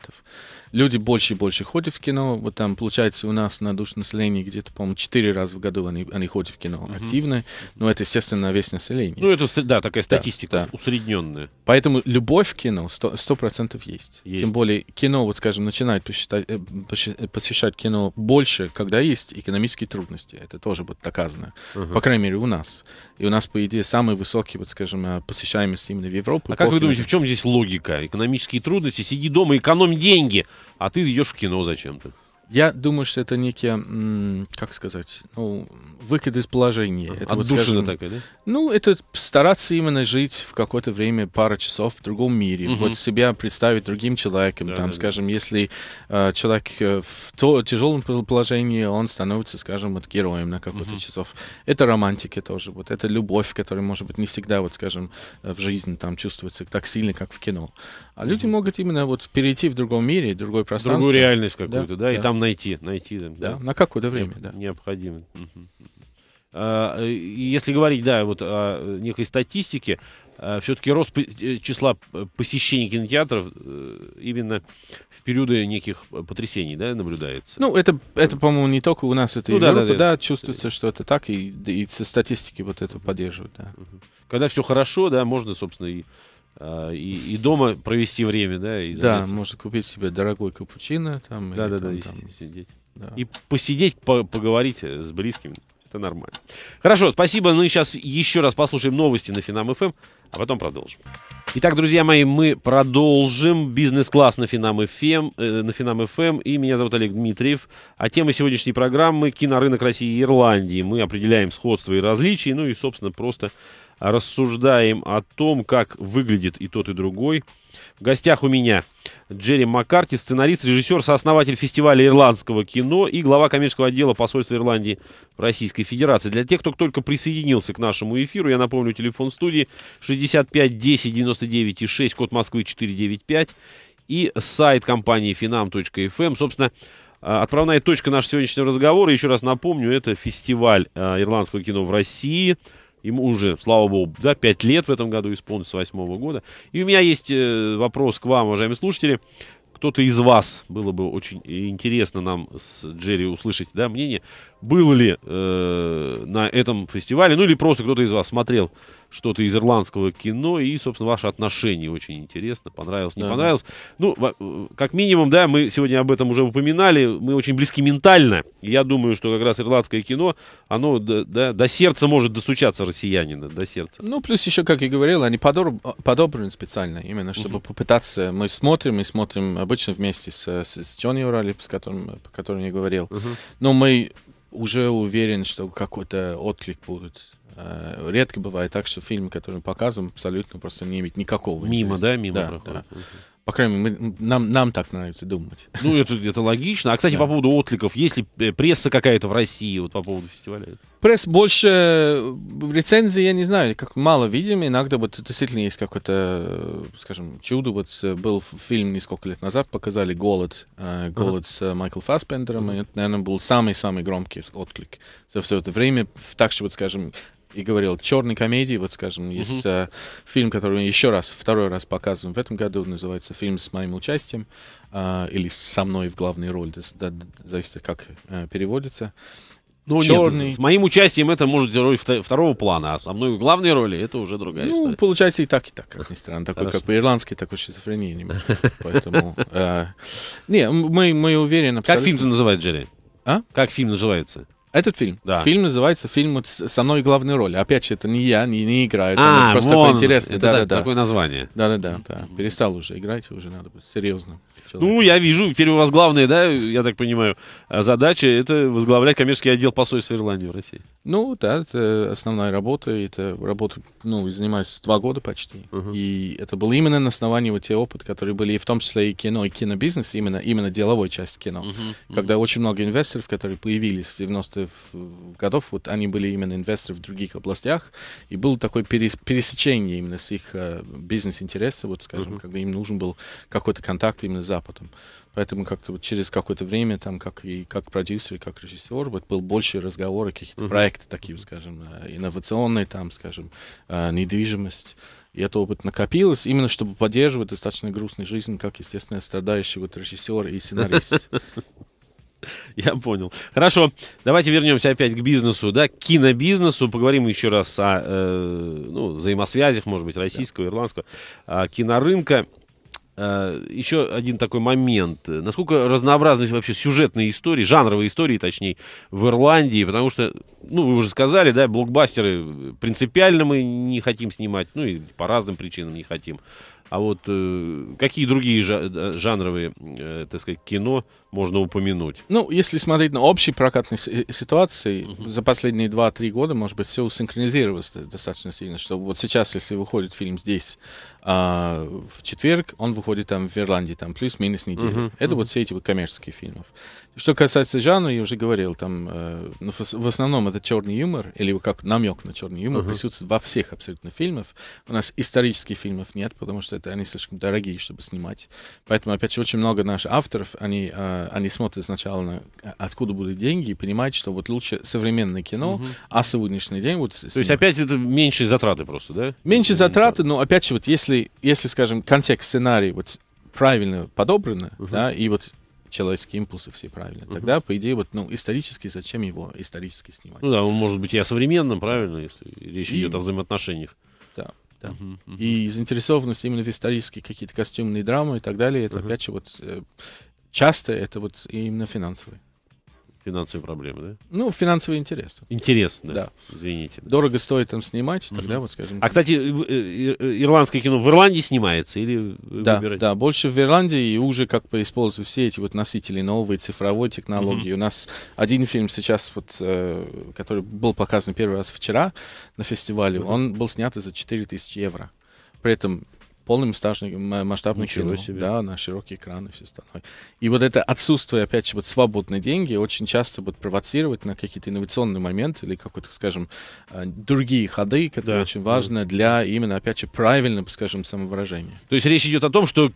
Люди больше и больше ходят в кино. Вот там, получается, у нас на душ населения где-то, по-моему, 4 раза в году они, они ходят в кино uh-huh. активно. Но ну, это, естественно, на весь население. Ну, это, да, такая статистика да, да. усредненная. Поэтому любовь к кино сто процентов есть. есть. Тем более кино, вот скажем, начинает посещать э, э, кино больше, когда есть экономические трудности. Это тоже будет доказано. Угу. По крайней мере, у нас. И у нас, по идее, самые высокие, вот скажем, э, посещаемость именно в Европу. А как вы думаете, в чем здесь логика? Экономические трудности, сиди дома, экономь деньги, а ты идешь в кино зачем-то. Я думаю, что это некие, как сказать, ну, выход из положения. это вот, скажем, такая, да? Ну, это стараться именно жить в какое-то время, пару часов в другом мире. Угу. Вот себя представить другим человеком. Да, там, да, скажем, да. если э, человек э, в то, тяжелом положении, он становится, скажем, вот героем на какой-то угу. часов. Это романтики тоже. Вот это любовь, которая, может быть, не всегда, вот, скажем, э, в жизни там чувствуется так сильно, как в кино. А угу. люди могут именно вот перейти в другом мире, другой пространство. Другую реальность какую-то, да, да? и там там найти, найти, да. да. На какое-то время, да. Необходимо. А, э, если говорить, да, вот о некой статистике, а, все-таки рост э, числа посещений кинотеатров э, именно в периоды неких потрясений, да, наблюдается? Ну, это, это по-моему, не только у нас, это ну, и да, Европа, да, да, да, чувствуется, что это так, и, и со статистики вот это поддерживают, да. Когда все хорошо, да, можно, собственно, и а, и, и дома провести время, да? И да, можно купить себе дорогой капучино. Там, да, да, там, да, и там. сидеть. Да. И посидеть, по поговорить э, с близкими. Это нормально. Хорошо, спасибо. Ну и сейчас еще раз послушаем новости на Финам ФМ, эм, а потом продолжим. Итак, друзья мои, мы продолжим бизнес-класс на Финам ФМ, эм, э, на Финам ФМ, эм. и меня зовут Олег Дмитриев. А тема сегодняшней программы – кинорынок России и Ирландии. Мы определяем сходства и различия, ну и, собственно, просто рассуждаем о том, как выглядит и тот, и другой. В гостях у меня Джерри Маккарти, сценарист, режиссер, сооснователь фестиваля ирландского кино и глава коммерческого отдела посольства Ирландии в Российской Федерации. Для тех, кто только присоединился к нашему эфиру, я напомню, телефон студии 65 10 99 и 6, код Москвы 495 и сайт компании finam.fm. Эм. Собственно, а, отправная точка нашего сегодняшнего разговора, еще раз напомню, это фестиваль а, ирландского кино в России – Ему уже, слава богу, да, 5 лет в этом году исполнится, 8 -го года. И у меня есть э, вопрос к вам, уважаемые слушатели. Кто-то из вас, было бы очень интересно нам с Джерри услышать да, мнение, был ли э, на этом фестивале, ну или просто кто-то из вас смотрел что-то из ирландского кино, и, собственно, ваше отношение очень интересно, понравилось, не да. понравилось. Ну, э, как минимум, да, мы сегодня об этом уже упоминали, мы очень близки ментально. Я думаю, что как раз ирландское кино, оно до, до, до сердца может достучаться россиянина, до сердца. Ну, плюс еще, как я говорил, они подор, подобраны специально, именно чтобы угу. попытаться... Мы смотрим, мы смотрим обычно вместе с, с, с Джонни Урали, с которым, по которому я говорил. Угу. Но мы уже уверен, что какой-то отклик будет. Э, редко бывает так, что фильм, который мы показываем, абсолютно просто не имеет никакого. Мимо, интереса. да, мимо да, проходит. Да. По крайней мере, мы, нам, нам так нравится думать. Ну, это, это логично. А, кстати, да. по поводу откликов. Есть ли э, пресса какая-то в России вот по поводу фестиваля? Пресс больше... Э, Рецензии, я не знаю, как мало видим. Иногда вот действительно есть какое-то, э, скажем, чудо. Вот был фильм несколько лет назад, показали «Голод». «Голод» ага. с Майклом Фассбендером. Ага. И это, наверное, был самый-самый громкий отклик за все это время. Так что, вот, скажем, и говорил, черной комедии, вот скажем, mm-hmm. есть э, фильм, который еще раз, второй раз показываем в этом году, называется фильм с моим участием, э, или со мной в главной роли, да, да, зависит как э, переводится. Ну, черный. Нет, с моим участием это может быть роль второго плана, а со мной в главной роли это уже другая ну, история. Ну, получается и так, и так, как ни странно. Такой, Хорошо. как по-ирландски, такой шизофрения немножко. Поэтому... Э, не, мы, мы уверены абсолютно. Как фильм-то называют, Джерри? А? Как фильм называется? Этот фильм. Да. Фильм называется фильм со мной главной роли. Опять же, это не я, не, не играю. А, это просто вон, такое интересное. Это да, так, да, такое название. Да, да, да, да. Перестал уже играть, уже надо быть серьезным человек. Ну, я вижу, теперь у вас главная, да, я так понимаю, а, задача — это возглавлять коммерческий отдел посольства Ирландии в России. Ну, да, это основная работа, это работа, ну, занимаюсь два года почти. Uh-huh. И это было именно на основании вот те опыт, которые были и в том числе и кино, и кинобизнес, именно, именно деловой часть кино. Uh-huh. Uh-huh. Когда очень много инвесторов, которые появились в 90-х годов, вот они были именно инвесторы в других областях, и было такое перес- пересечение именно с их э, бизнес-интереса, вот, скажем, uh-huh. когда им нужен был какой-то контакт именно за Западом. Поэтому как-то вот через какое-то время, там, как и как продюсер, и как режиссер, вот был больше разговоры, какие-то uh-huh. проекты такие, скажем, э, инновационные, там, скажем, э, недвижимость. И этот опыт накопилось, именно чтобы поддерживать достаточно грустную жизнь, как, естественно, страдающий вот режиссер и сценарист. [LAUGHS] Я понял. Хорошо, давайте вернемся опять к бизнесу, да, к кинобизнесу. Поговорим еще раз о э, ну, взаимосвязях, может быть, российского, да. ирландского э, кинорынка. А, еще один такой момент. Насколько разнообразность вообще сюжетной истории, жанровой истории, точнее, в Ирландии, потому что, ну, вы уже сказали, да, блокбастеры принципиально мы не хотим снимать, ну, и по разным причинам не хотим. А вот э, какие другие жа- э, жанровые, э, так сказать, кино можно упомянуть? Ну, если смотреть на общий прокатной э, ситуации, Uh-huh. за последние 2-3 года, может быть, все синхронизировалось достаточно сильно, что вот сейчас, если выходит фильм здесь э, в четверг, он выходит там в Ирландии, там плюс-минус неделя. Uh-huh. Это Uh-huh. вот все эти вот коммерческие фильмы. Что касается жанра, я уже говорил, там э, ну, в основном это черный юмор, или как намек на черный юмор, uh-huh. присутствует во всех абсолютно фильмах. У нас исторических фильмов нет, потому что это они слишком дорогие, чтобы снимать. Поэтому, опять же, очень много наших авторов, они, э, они смотрят сначала, на, а, откуда будут деньги, и понимают, что вот лучше современное кино, uh-huh. а сегодняшний день вот... Снимать. То есть опять это меньше затраты просто, да? Меньше затраты, но опять же, вот если, если скажем, контекст сценарий вот правильно подобраны, uh-huh. да, и вот человеческие импульсы все правильно. Тогда, по идее, вот, ну, исторически зачем его исторически снимать? Ну да, он может быть и о современном, правильно, если речь и... идет о взаимоотношениях. Да, да. Uh-huh, uh-huh. И заинтересованность именно в исторические какие-то костюмные драмы и так далее, это uh-huh. опять же вот э, часто это вот именно финансовые. Финансовые проблемы, да? Ну, финансовые интересы. Интерес, да. да. Извините. Да. Дорого стоит там снимать, тогда вот скажем. А, кстати, э, э, ирландское кино в Ирландии снимается или Да, выбирать? да, больше в Ирландии и уже как бы используя все эти вот носители новые цифровой технологии. Угу. У нас один фильм сейчас вот, э, который был показан первый раз вчера на фестивале, угу. он был снят за 4000 евро. При этом полным масштабным кино, себе. да, на широкий экран и все остальное. И вот это отсутствие, опять же, вот свободные деньги очень часто будут провоцировать на какие-то инновационные моменты или какой-то, скажем, э, другие ходы, которые да. очень важны для именно, опять же, правильного, скажем, самовыражения. То есть речь идет о том, что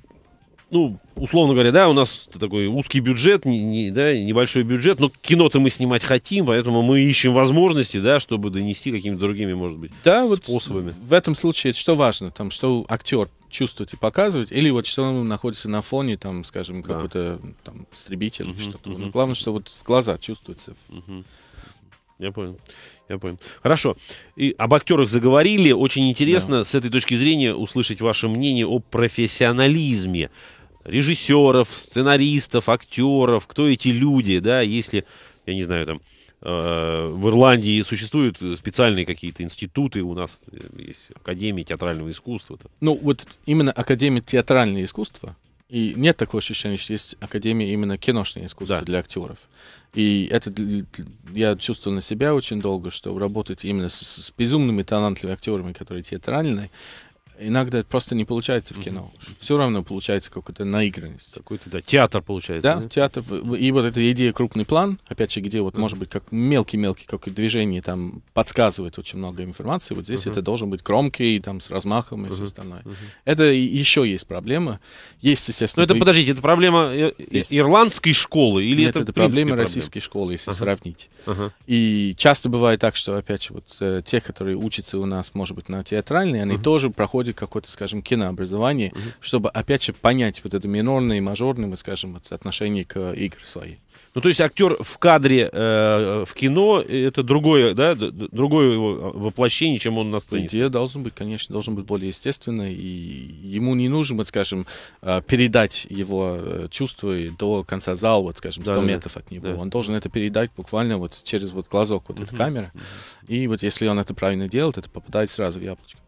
ну, условно говоря, да, у нас такой узкий бюджет, не, не, да, небольшой бюджет, но кино-то мы снимать хотим, поэтому мы ищем возможности, да, чтобы донести какими-то другими, может быть, да, способами. Вот в этом случае что важно, там, что актер чувствует и показывает, или вот что он находится на фоне, там, скажем, какой-то там истребитель, угу, что-то. Угу. Ну, но главное, что вот в глаза чувствуется. Угу. Я понял. Я понял. Хорошо. И об актерах заговорили. Очень интересно да. с этой точки зрения услышать ваше мнение о профессионализме режиссеров, сценаристов, актеров, кто эти люди, да, если, я не знаю, там, э, в Ирландии существуют специальные какие-то институты, у нас э, есть Академия театрального искусства. Ну, вот именно Академия театрального искусства, и нет такого ощущения, что есть Академия именно киношного искусства да. для актеров. И это я чувствовал на себя очень долго, что работать именно с, с безумными талантливыми актерами, которые театральные, иногда просто не получается в кино. Mm-hmm. Все равно получается какая-то наигранность. Какой-то, да, театр получается. Да, да, театр. И вот эта идея крупный план, опять же, где вот, mm-hmm. может быть, как мелкий-мелкий какое движение там подсказывает очень много информации. Вот здесь mm-hmm. это должен быть громкий, там, с размахом и mm-hmm. все остальное. Mm-hmm. Это еще есть проблема. Есть, естественно... Но ну, это, вы... подождите, это проблема э, э, здесь. ирландской школы или Нет, это, это проблема российской школы, если uh-huh. сравнить. Uh-huh. И часто бывает так, что, опять же, вот э, те, которые учатся у нас, может быть, на театральной, они uh-huh. тоже проходят проходит какое-то, скажем, кинообразование, угу. чтобы, опять же, понять вот это минорное и мажорное, мы скажем, вот, отношение к э, игре своей. Ну, то есть актер в кадре э, в кино это другое, да, другое его э, воплощение, чем он на сцене. Идея должен быть, конечно, должен быть более естественно, и ему не нужно, вот, скажем, э, передать его чувства до конца зала, вот, скажем, 100 да, метров да, от него. Да. Он должен это передать буквально вот через вот глазок вот uh этой камеры. И вот если он это правильно делает, это попадает сразу в яблочко.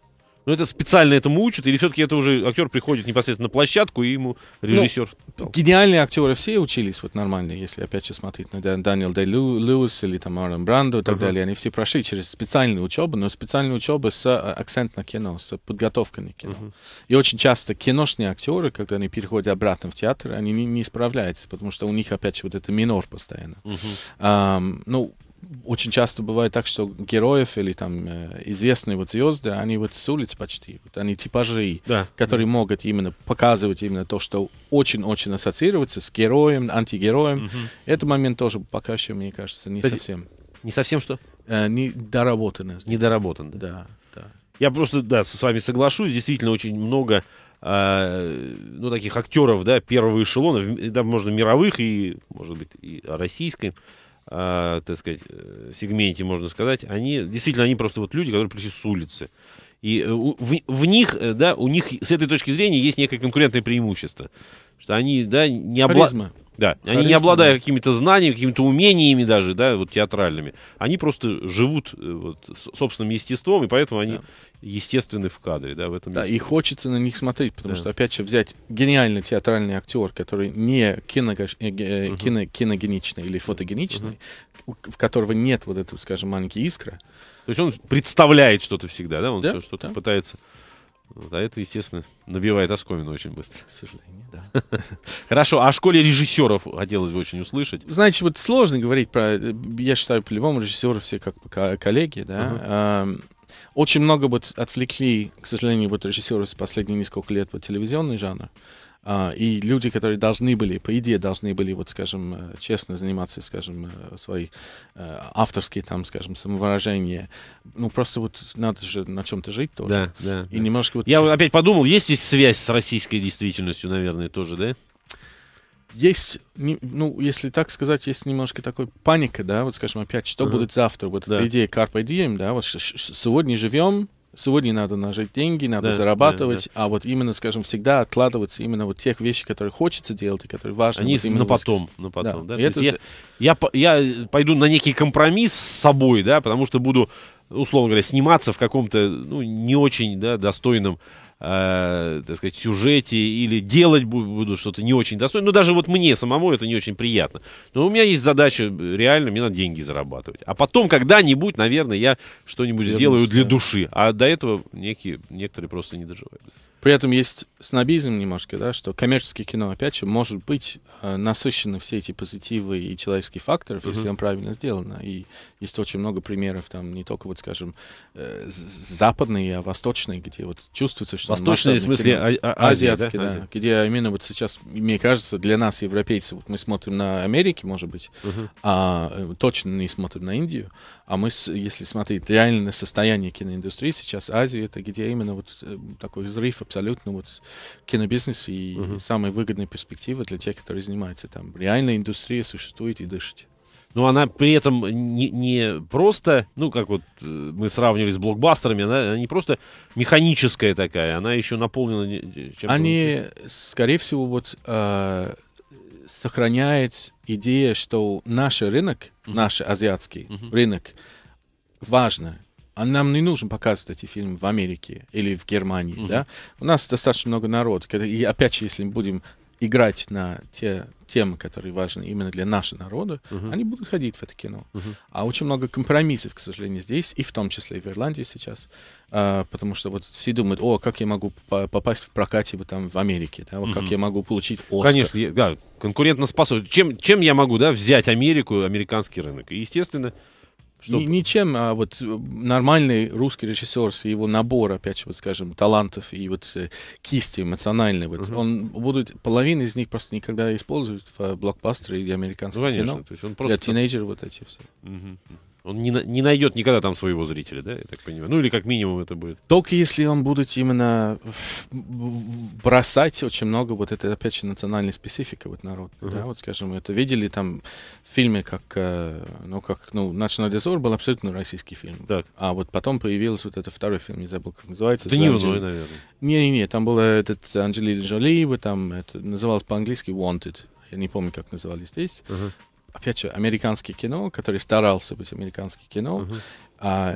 Но ну, это специально этому учат, или все-таки это уже актер приходит непосредственно на площадку, и ему режиссер... Ну, гениальные актеры все учились, вот нормально, если опять же смотреть на Даниэл Дэй Льюис или там Аарон Брандо и так uh-huh. далее, они все прошли через специальную учебу, но специальную учебу с э, акцент на кино, с подготовкой на кино. Uh-huh. И очень часто киношные актеры, когда они переходят обратно в театр, они не, не справляются, потому что у них опять же вот это минор постоянно. Uh-huh. Um, ну, очень часто бывает так, что героев или там э, известные вот звезды, они вот с улиц почти, вот они типажи, да. которые да. могут именно показывать именно то, что очень-очень ассоциируется с героем, антигероем. Угу. Этот момент тоже пока еще, мне кажется, не Кстати, совсем. Не совсем что? Э, не доработано. да? Да, да. Я просто, да, с вами соглашусь, действительно очень много а, ну, таких актеров, да, первого эшелона, да, можно мировых и, может быть, и российской э, так сказать, э, сегменте, можно сказать, они, действительно, они просто вот люди, которые пришли с улицы. И э, в, в них, э, да, у них с этой точки зрения есть некое конкурентное преимущество. Что они, да, не обладают... Да, Харизма, они не обладая да. какими-то знаниями, какими-то умениями даже, да, вот театральными. Они просто живут э, вот, собственным естеством, и поэтому они да. естественны в кадре, да, в этом Да, месте. и хочется на них смотреть, потому да. что, опять же, взять гениальный театральный актер, который не кино, э, э кино, киногеничный или фотогеничный, угу. в которого нет вот этого, скажем, маленькой искры. То есть он представляет что-то всегда, да, он да? все что-то да. пытается... А это, естественно, набивает оскомину очень быстро. К сожалению, да. [LAUGHS] Хорошо, а о школе режиссеров хотелось бы очень услышать. Знаете, вот сложно говорить про... Я считаю, по-любому режиссеры все как коллеги, да. Очень много вот отвлекли, к сожалению, вот режиссеры с последние несколько лет по телевизионный жанр. А, и люди, которые должны были, по идее, должны были, вот, скажем, э, честно заниматься, скажем, э, свои э, авторские, там, скажем, самовыражения. Ну, просто вот надо же на чем-то жить тоже. Да, да. И да. немножко вот... Я опять подумал, есть здесь связь с российской действительностью, наверное, тоже, да? есть, ну, если так сказать, есть немножко такой паника, да, вот скажем опять, что uh-huh. будет завтра, вот да. эта идея Carpe Diem, да, вот сегодня живем, сегодня надо нажать деньги, надо да, зарабатывать, да, да. а вот именно, скажем, всегда откладываться именно вот тех вещей, которые хочется делать и которые важны. Они вот именно на потом, на потом, да. да? Это... Я, я, я пойду на некий компромисс с собой, да, потому что буду, условно говоря, сниматься в каком-то, ну, не очень, да, достойном э, так сказать, сюжете или делать буду, буду что-то не очень достойное. Ну, даже вот мне самому это не очень приятно. Но у меня есть задача реально, мне надо деньги зарабатывать. А потом когда-нибудь, наверное, я что-нибудь сделаю для души. А до этого некие, некоторые просто не доживают. При этом есть снобизм немножко, да, что коммерческое кино, опять же, может быть э, насыщено все эти позитивы и человеческих факторов, uh-huh. если он правильно сделано. И есть очень много примеров, там, не только, вот, скажем, э, западные, а восточные, где вот чувствуется, что... Восточные, в смысле, кино, а- а- Азия, азиатские, да? да, Азия. где именно вот сейчас, мне кажется, для нас, европейцев, вот мы смотрим на Америку, может быть, uh-huh. а э, точно не смотрим на Индию, а мы, если смотреть реально состояние киноиндустрии сейчас, Азия, это где именно вот такой взрыв абсолютно вот кинобизнес и угу. Uh-huh. самые выгодные перспективы для тех, которые занимаются там. Реальная индустрия существует и дышит. Но ну, она при этом не, не просто, ну, как вот э, мы сравнивали с блокбастерами, она, она не просто механическая такая, она еще наполнена чем-то. Они, внутри. скорее всего, вот э, сохраняет идея, что наш рынок, mm-hmm. наш азиатский mm-hmm. рынок, важно а нам не нужно показывать эти фильмы в Америке или в Германии, mm да? У нас достаточно много народа. И опять же, если мы будем играть на те темы, которые важны именно для нашего народа, uh они будут ходить в это кино. uh А очень много компромиссов, к сожалению, здесь, и в том числе и в Ирландии сейчас, а, потому что вот все думают, о, как я могу попасть в прокате вот там в Америке, да, вот uh как я могу получить Оскар. Конечно, я, да, конкурентоспособность. Чем, чем я могу, да, взять Америку, американский рынок? И, естественно, чтобы... Ничем, а вот э, нормальный русский режиссер с его набор, опять же, вот скажем, талантов и вот э, кисти эмоциональной, вот, угу. он будет, половина из них просто никогда используют в э, блокбастере или американском Конечно, кино. То есть он просто... Для тинейджеров вот эти все. Угу. Он не, не найдет никогда там своего зрителя, да, я так понимаю. Ну или как минимум это будет. Только если он будет именно бросать очень много вот этой, опять же, национальной специфики вот народ. Uh-huh. Да, вот скажем, это видели там в фильме, как, э, ну, как, ну, «Ночной дозор» был абсолютно российский фильм. Так. А вот потом появился вот этот второй фильм, не забыл, как называется. Да не Анджели... наверное. Не-не-не, там был этот Анджелина Джоли, там это называлось по-английски «Wanted». Я не помню, как называли здесь. Uh-huh опять же, американское кино, который старался быть американским кино, uh-huh. а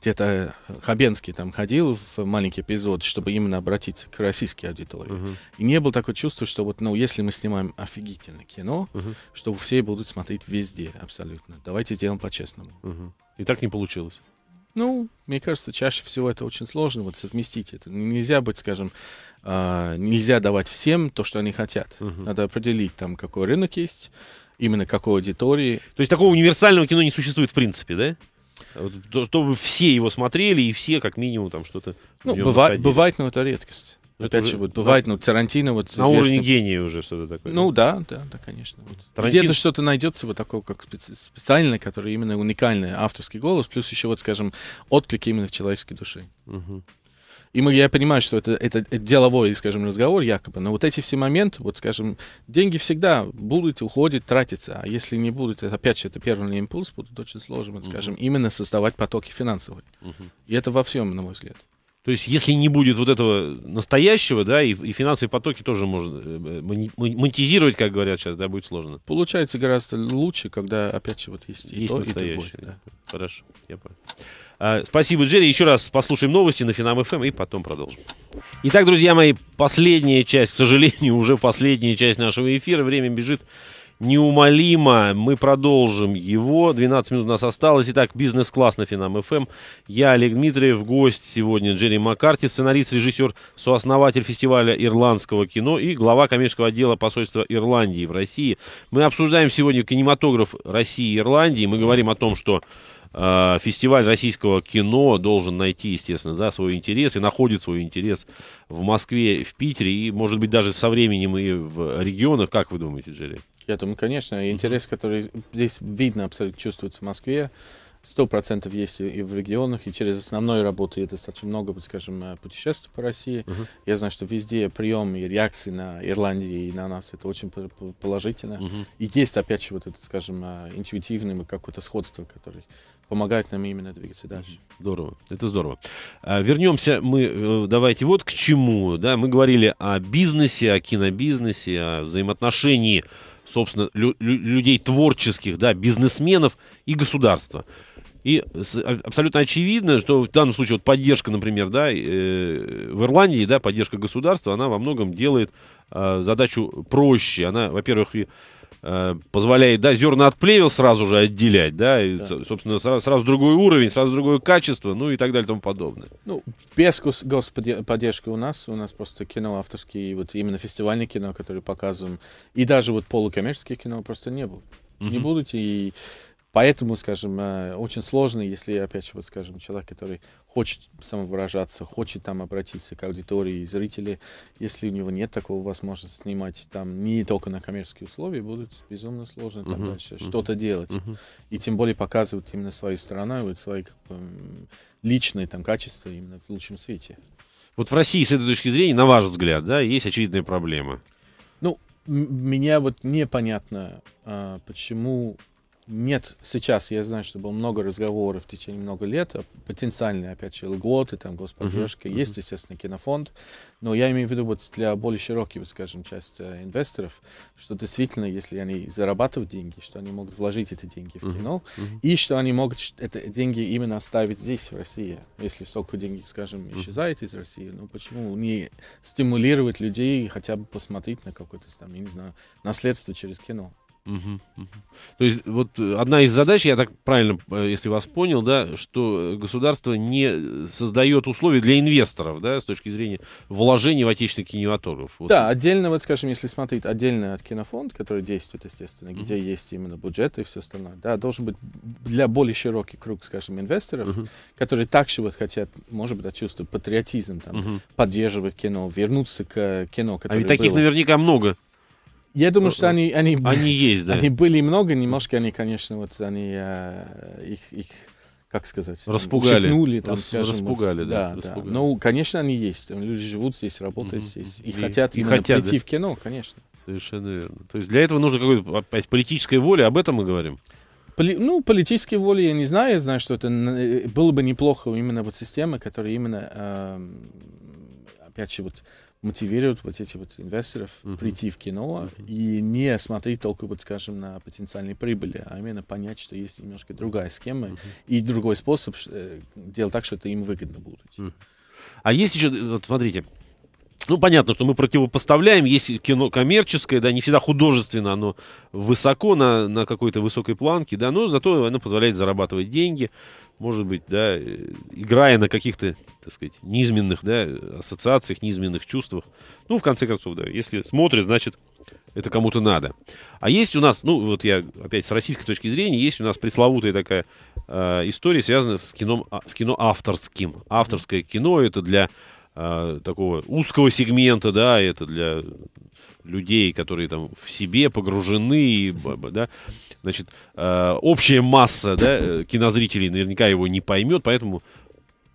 где-то Хабенский там ходил в маленький эпизод, чтобы именно обратиться к российской аудитории. Uh-huh. И не было такого чувства, что вот, ну, если мы снимаем офигительное кино, uh-huh. что все будут смотреть везде абсолютно. Давайте сделаем по-честному. Uh-huh. И так не получилось. Ну, мне кажется, чаще всего это очень сложно вот совместить это. Нельзя быть, скажем, э, нельзя давать всем то, что они хотят. Uh-huh. Надо определить там, какой рынок есть, Именно какой аудитории. То есть такого универсального кино не существует в принципе, да? Чтобы все его смотрели и все как минимум там что-то... Ну, бывает, бывает, но это редкость. Это Опять же, вот бывает, ну, Тарантино вот... На уровне гения уже что-то такое. Ну, да, да, да, конечно. Вот. Тарантин... Где-то что-то найдется вот такого как специ... специальное, которое именно уникальное, авторский голос, плюс еще вот, скажем, отклик именно в человеческой душе. Угу. И мы, я понимаю, что это, это, деловой, скажем, разговор якобы, но вот эти все моменты, вот, скажем, деньги всегда будут, уходят, тратятся, а если не будут, это, опять же, это первый импульс, будет очень сложно, вот, скажем, uh-huh. именно создавать потоки финансовые. Uh-huh. И это во всем, на мой взгляд. То есть, если не будет вот этого настоящего, да, и, и финансовые потоки тоже можно э, э, монетизировать, как говорят сейчас, да, будет сложно. Получается гораздо лучше, когда, опять же, вот есть, есть и то, и другое. Да. Хорошо, я понял. А, спасибо, Джерри. Еще раз послушаем новости на Финам ФМ эм и потом продолжим. Итак, друзья мои, последняя часть, к сожалению, [LAUGHS] уже последняя часть нашего эфира. Время бежит неумолимо. Мы продолжим его. 12 минут у нас осталось. Итак, бизнес-класс на Финам ФМ. Эм. Я, Олег Дмитриев, гость сегодня Джерри Маккарти, сценарист, режиссер, сооснователь фестиваля ирландского кино и глава коммерческого отдела посольства Ирландии в России. Мы обсуждаем сегодня кинематограф России и Ирландии. Мы говорим о том, что Э, фестиваль российского кино должен найти, естественно, да, свой интерес и находит свой интерес в Москве, в Питере и, может быть, даже со временем и в регионах. Как вы думаете, Джерри? Я думаю, конечно, интерес, который здесь видно, абсолютно чувствуется в Москве, сто процентов есть и в регионах, и через основную работу я достаточно много, скажем, э, путешествую по России. Uh-huh. Я знаю, что везде прием и реакции на Ирландии и на нас это очень положительно. Uh-huh. И есть, опять же, вот это, скажем, э, интуитивное какое-то сходство, которое помогает нам именно двигаться дальше. Здорово, это здорово. А, вернемся мы, э, давайте вот к чему. Да, мы говорили о бизнесе, о кинобизнесе, о взаимоотношении, собственно, лю- людей творческих, да, бизнесменов и государства. И а, абсолютно очевидно, что в данном случае вот поддержка, например, да, э, в Ирландии, да, поддержка государства, она во многом делает э, задачу проще. Она, во-первых, и Э, позволяет, да, зерна от плевел сразу же отделять, да, и, да. собственно, сразу, сразу другой уровень, сразу другое качество, ну и так далее и тому подобное. Ну, без господдержки у нас, у нас просто кино авторские, вот именно фестивальное кино, которое показываем, и даже вот полукоммерческое кино просто не было. Mm-hmm. Не будут, и Поэтому, скажем, э, очень сложно, если, опять же, вот, скажем, человек, который хочет самовыражаться, хочет там обратиться к аудитории и зрители, если у него нет такого возможности снимать там не только на коммерческие условия, будет безумно сложно там uh-huh, дальше uh-huh. что-то делать. Uh-huh. И тем более показывать именно свою сторону, свои как бы, личные там качества именно в лучшем свете. Вот в России с этой точки зрения, на ваш взгляд, да, есть очевидные проблемы? Ну, меня вот непонятно, а, почему нет, сейчас я знаю, что было много разговоров в течение много лет, а потенциальные, опять же, льготы, там, господдержка, uh-huh. есть, естественно, кинофонд, но я имею в виду вот для более широких, скажем, часть э, инвесторов, что действительно, если они зарабатывают деньги, что они могут вложить эти деньги в кино, uh-huh. и что они могут это, деньги именно оставить здесь, в России. Если столько денег, скажем, исчезает из России, ну почему не стимулировать людей хотя бы посмотреть на какое-то там, я не знаю, наследство через кино? То есть вот э, одна из задач, я так правильно, э, если вас понял, да, что э, государство не создает условий для инвесторов, да, с точки зрения вложений в отечественных кинематограф. Вот. Да, отдельно, вот скажем, если смотреть отдельно от кинофонд, который действует, естественно, где есть именно бюджет и все остальное, да, должен быть для более широкий круг, скажем, инвесторов, угу. которые также вот хотят, может быть, чувствуют патриотизм, там, угу. поддерживать кино, вернуться к кино, которое А ведь таких было. наверняка много. Я думаю, что они... Они, они есть, да. Они были много, немножко они, конечно, вот они... Э, их, их как сказать, распугали, шепнули, там, Рас, скажем, распугали, вот, да, да, распугали. да. Ну, Но, конечно, они есть. Люди живут здесь, работают угу. здесь и, и хотят и хотят, прийти да? в кино, конечно. Совершенно верно. То есть для этого нужно какой-то а, опять политической воли, об этом мы говорим. Поли, ну, политической воли я не знаю, я знаю, что это э, было бы неплохо именно вот системы, которые именно, э, опять же, вот мотивирует вот эти вот инвесторов uh-huh. прийти в кино uh-huh. и не смотреть только вот, скажем, на потенциальные прибыли, а именно понять, что есть немножко другая схема uh-huh. и другой способ э, делать так, что это им выгодно будет. Uh-huh. А есть еще, э, вот смотрите, ну, понятно, что мы противопоставляем. Есть кино коммерческое, да, не всегда художественно, оно высоко на, на какой-то высокой планке, да, но зато оно позволяет зарабатывать деньги может быть, да, э, играя на каких-то, так сказать, низменных, да, ассоциациях, низменных чувствах. Ну, в конце концов, да, если смотрит, значит, это кому-то надо. А есть у нас, ну, вот я опять с российской точки зрения, есть у нас пресловутая такая э, история, связанная с кино, а, с кино авторским. Авторское кино это для э, такого узкого сегмента, да, это для людей, которые там в себе погружены, да, значит, э, общая масса, да, э, кинозрителей наверняка его не поймет, поэтому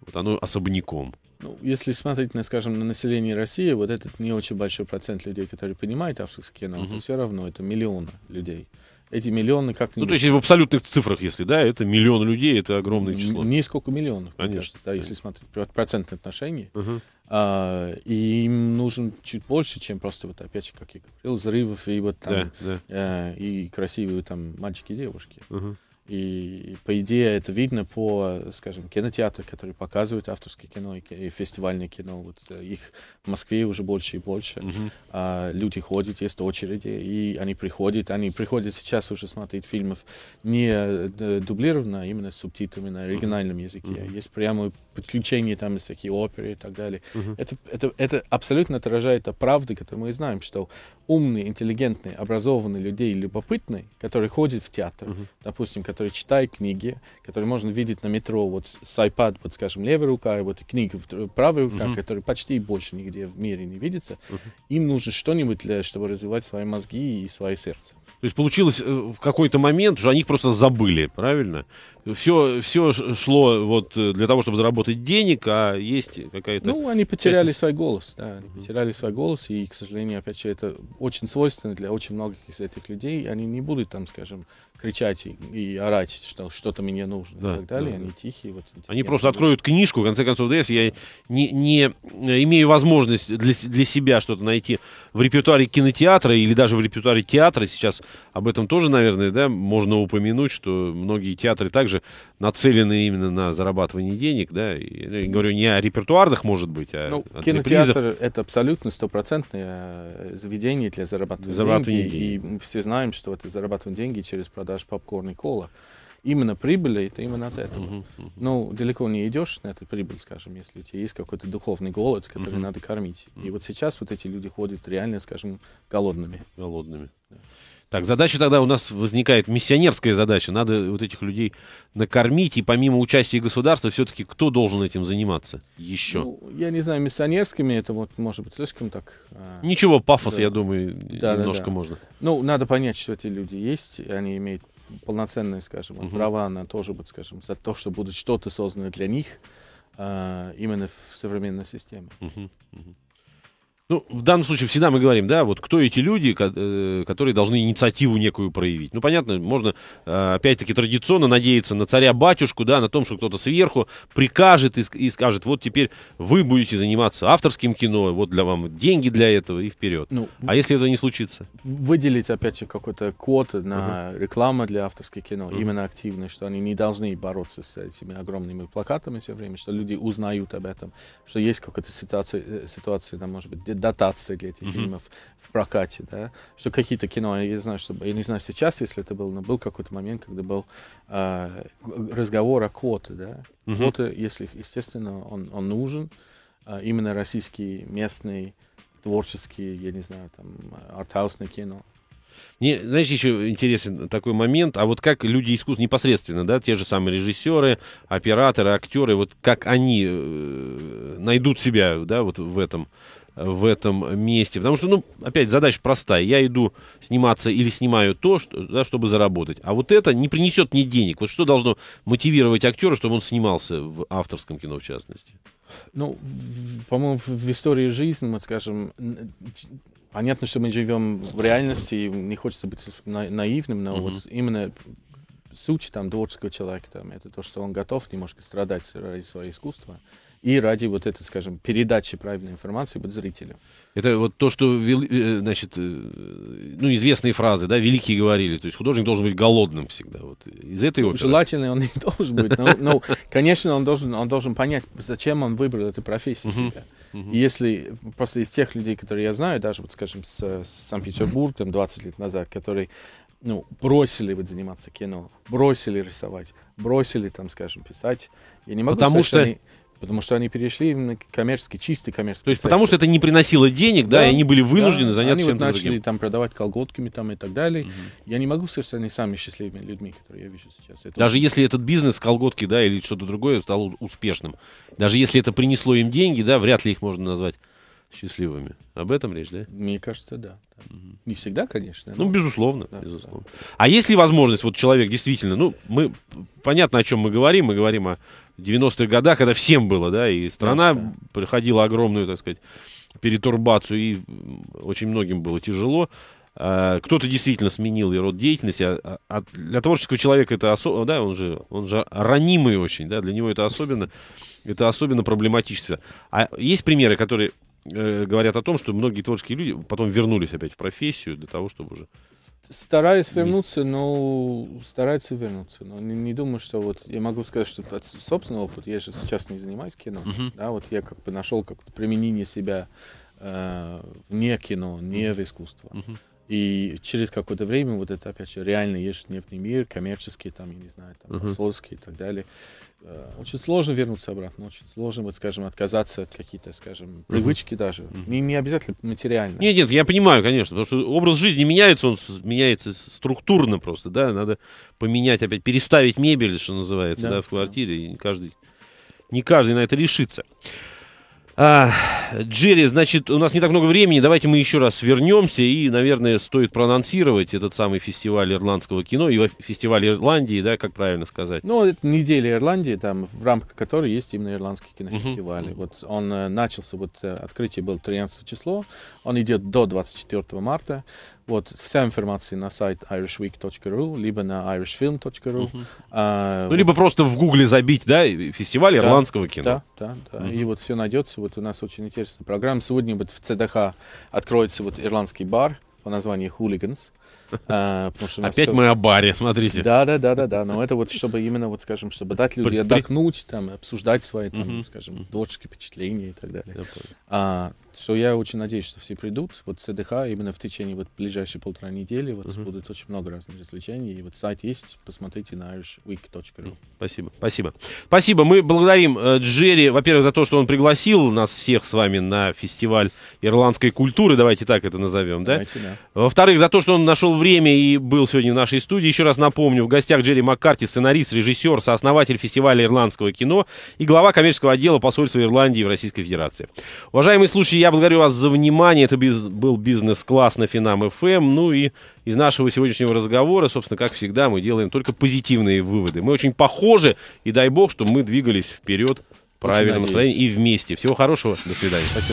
вот оно особняком. Ну, если смотреть, на, скажем, на население России, вот этот не очень большой процент людей, которые понимают авторское кино, угу. все равно это миллионы людей. Эти миллионы как Ну, то есть в абсолютных цифрах, если, да, это миллион людей, это огромное число. Несколько миллионов, конечно, кажется, да, если смотреть процентное отношение. Угу. А, и им нужен чуть больше, чем просто вот опять же, как я говорил, взрывов и вот там да, да. Э, и красивые там мальчики девушки. Угу. И, по идее это видно по, скажем, кинотеатрам, которые показывают авторское кино и, и фестивальное кино. Вот э, их в Москве уже больше и больше. Mm-hmm. люди ходят, есть очереди, и они приходят. Они приходят сейчас уже смотреть фильмов не э, дублированно, а именно с субтитрами на оригинальном языке. mm Есть прямо подключений там из всяких оперы и так далее. Угу. Это, это, это абсолютно отражает о правды, которую мы знаем, что умные, интеллигентные, образованные людей, любопытные, которые ходят в театр, угу. допустим, которые читают книги, которые можно видеть на метро вот с iPad, вот, скажем, левая рука и вот книга в правой руке, угу. которые почти больше нигде в мире не видится, угу. им нужно что-нибудь, для, чтобы развивать свои мозги и свое сердце. То есть получилось э, в какой-то момент, что они просто забыли, правильно? Все, все шло вот э, для того, чтобы заработать денег, а есть какая-то... Ну, они потеряли частность. свой голос, да, они потеряли свой голос, и, к сожалению, опять же, это очень свойственно для очень многих из этих людей. Они не будут там, скажем, кричать и орать, что что-то мне нужно да, и так далее. Да, да. Они тихие. Вот, они просто буду. откроют книжку, в конце концов, да, если я не, не э, имею возможность для, для себя что-то найти в репертуаре кинотеатра или даже в репертуаре театра, сейчас об этом тоже, наверное, да, можно упомянуть, что многие театры также нацелены именно на зарабатывание денег, да, ну, я говорю не о репертуарных, может быть, а ну, от кинотеатр репризов. это абсолютно стопроцентное э, заведение для зарабатывания, зарабатывания денег, денег, и все знаем, что это зарабатывание деньги через продажу попкорна и кола. Именно прибыль это именно от этого. Uh-huh, uh-huh. Ну, далеко не идешь на эту прибыль, скажем, если у тебя есть какой-то духовный голод, который uh-huh. надо кормить. Uh-huh. И вот сейчас вот эти люди ходят реально, скажем, голодными. Голодными. Да. Так, задача тогда у нас возникает миссионерская задача. Надо вот этих людей накормить, и помимо участия государства, все-таки кто должен этим заниматься еще? Ну, я не знаю, миссионерскими это вот, может быть, слишком так... А, Ничего, пафос, да. я думаю, да, немножко да, да. можно. Ну, надо понять, что эти люди есть, и они имеют полноценные, скажем, угу. права на тоже, быть, скажем, за то, что будет что-то создано для них, а, именно в современной системе. Угу, угу. Ну, в данном случае всегда мы говорим, да, вот кто эти люди, э, которые должны инициативу некую проявить. Ну, понятно, можно, э, опять-таки, традиционно надеяться на царя-батюшку, да, на том, что кто-то сверху прикажет и скажет, вот теперь вы будете заниматься авторским кино, вот для вам деньги для этого и вперед. Ну, а если это не случится? Выделить, опять же, какой-то код на uh-huh. рекламу для авторского кино, uh-huh. именно активно, что они не должны бороться с этими огромными плакатами все время, что люди узнают об этом, что есть какая-то ситуация, э, ситуация там, может быть, дотации для этих mm-hmm. фильмов в прокате, да, что какие-то кино, я не знаю, что, я не знаю сейчас, если это было, но был какой-то момент, когда был э, разговор о квоте, да, mm-hmm. квоты, если, естественно, он, он нужен, э, именно российский местный творческий, я не знаю, там, артхаусное кино, мне, знаешь, еще интересен такой момент, а вот как люди искусства непосредственно, да, те же самые режиссеры, операторы, актеры, вот как они э, найдут себя, да, вот в этом, в этом месте. Потому что, ну, опять, задача простая. Я иду сниматься или снимаю то, что, да, чтобы заработать. А вот это не принесет мне денег. Вот что должно мотивировать актера, чтобы он снимался в авторском кино, в частности? Ну, по-моему, в истории жизни, мы скажем, понятно, что мы живем в реальности, и не хочется быть на наивным, но угу. вот именно суть там творческого человека, там, это то, что он готов немножко страдать ради своего искусства и ради вот этой, скажем, передачи правильной информации под зрителя. Это вот то, что, э, значит, э, ну, известные фразы, да, великие говорили, то есть художник должен быть голодным всегда, вот, из этой оперы. Желательно он не [LAUGHS] должен быть, но, но конечно, он должен, он должен понять, зачем он выбрал эту профессию себя. если после из тех людей, которые я знаю, даже вот, скажем, с, с Санкт-Петербурга, там, 20 лет назад, которые ну, бросили вот заниматься кино, бросили рисовать, бросили там, скажем, писать. Я не могу Потому сказать, что, что они... Потому что они перешли именно коммерческий, чистый коммерческий. То есть сектор. потому что это не приносило денег, да, да и они были вынуждены да, заняться они чем-то вот начали другим. там продавать колготками там и так далее. Угу. Я не могу сказать, что они сами счастливыми людьми, которые я вижу сейчас. Это даже вот... если этот бизнес, колготки, да, или что-то другое стал успешным, даже если это принесло им деньги, да, вряд ли их можно назвать счастливыми. Об этом речь, да? Мне кажется, да. Угу. Не всегда, конечно. Ну, но... Ну, безусловно, да, безусловно. Да. А есть ли возможность, вот человек действительно, ну, мы, понятно, о чем мы говорим, мы говорим о 90-х годах, когда всем было, да, и страна да, да. проходила огромную, так сказать, перетурбацию, и очень многим было тяжело. А, кто-то действительно сменил и род деятельности. А, а, а для творческого человека это особо, да, он же, он же ранимый очень, да, для него это особенно, это особенно проблематично. А есть примеры, которые Э, говорят о том, что многие творческие люди потом вернулись опять в профессию для того, чтобы уже... Старались вернуться, но стараются вернуться. Но не, не думаю, что вот... Я могу сказать, что от собственного опыта я же сейчас не занимаюсь кино. Uh-huh. Да, вот я как бы нашел как применение себя э, вне кино, не в искусство. Uh-huh. И через какое-то время вот это, опять же, реальный ежедневный мир, коммерческий, там, я не знаю, там, uh-huh. и так далее. Э, очень сложно вернуться обратно, очень сложно, вот, скажем, отказаться от каких-то, скажем, привычки uh-huh. даже. Uh-huh. Не, не обязательно материально. Нет, нет, я понимаю, конечно, потому что образ жизни меняется, он меняется структурно просто, да, надо поменять опять, переставить мебель, что называется, да, да в квартире, да. и каждый, не каждый на это решится. А, Джерри, значит, у нас не так много времени. Давайте мы еще раз вернемся. И, наверное, стоит проанонсировать этот самый фестиваль ирландского кино и фестиваль Ирландии, да, как правильно сказать. Ну, это неделя Ирландии, там, в рамках которой есть именно ирландский кинофестиваль. Uh-huh. Вот он э, начался, вот э, открытие было 13 число, он идет до 24 марта. Вот, вся информация на сайт irishweek.ru, либо на irishfilm.ru. Угу. А, ну, вот. либо просто в гугле забить, да, фестиваль да, ирландского кино. Да, да, да. Угу. И вот все найдется. Вот у нас очень интересная программа. Сегодня вот в ЦДХ откроется вот ирландский бар по названию «Хулиганс». А, Опять все... мы о баре, смотрите. Да, да, да, да, да. Но это вот чтобы именно, вот скажем, чтобы дать людям отдохнуть, там, обсуждать свои, там, угу. скажем, дочки, впечатления и так далее. А, что я очень надеюсь, что все придут. Вот ЦДХ именно в течение вот ближайшей полтора недели вот угу. будет очень много разных развлечений. И вот сайт есть, посмотрите на irishweek.ru. Спасибо, спасибо. Спасибо, мы благодарим э, Джерри, во-первых, за то, что он пригласил нас всех с вами на фестиваль ирландской культуры, давайте так это назовем, да? да. Во-вторых, за то, что он нашел время и был сегодня в нашей студии. Еще раз напомню, в гостях Джерри Маккарти, сценарист, режиссер, сооснователь фестиваля ирландского кино и глава коммерческого отдела посольства Ирландии в Российской Федерации. Уважаемые слушатели, я благодарю вас за внимание. Это без, был бизнес-класс на Финам ФМ. Эм». Ну и из нашего сегодняшнего разговора, собственно, как всегда, мы делаем только позитивные выводы. Мы очень похожи, и дай бог, что мы двигались вперед в правильном настроении и вместе. Всего хорошего. До свидания. Спасибо.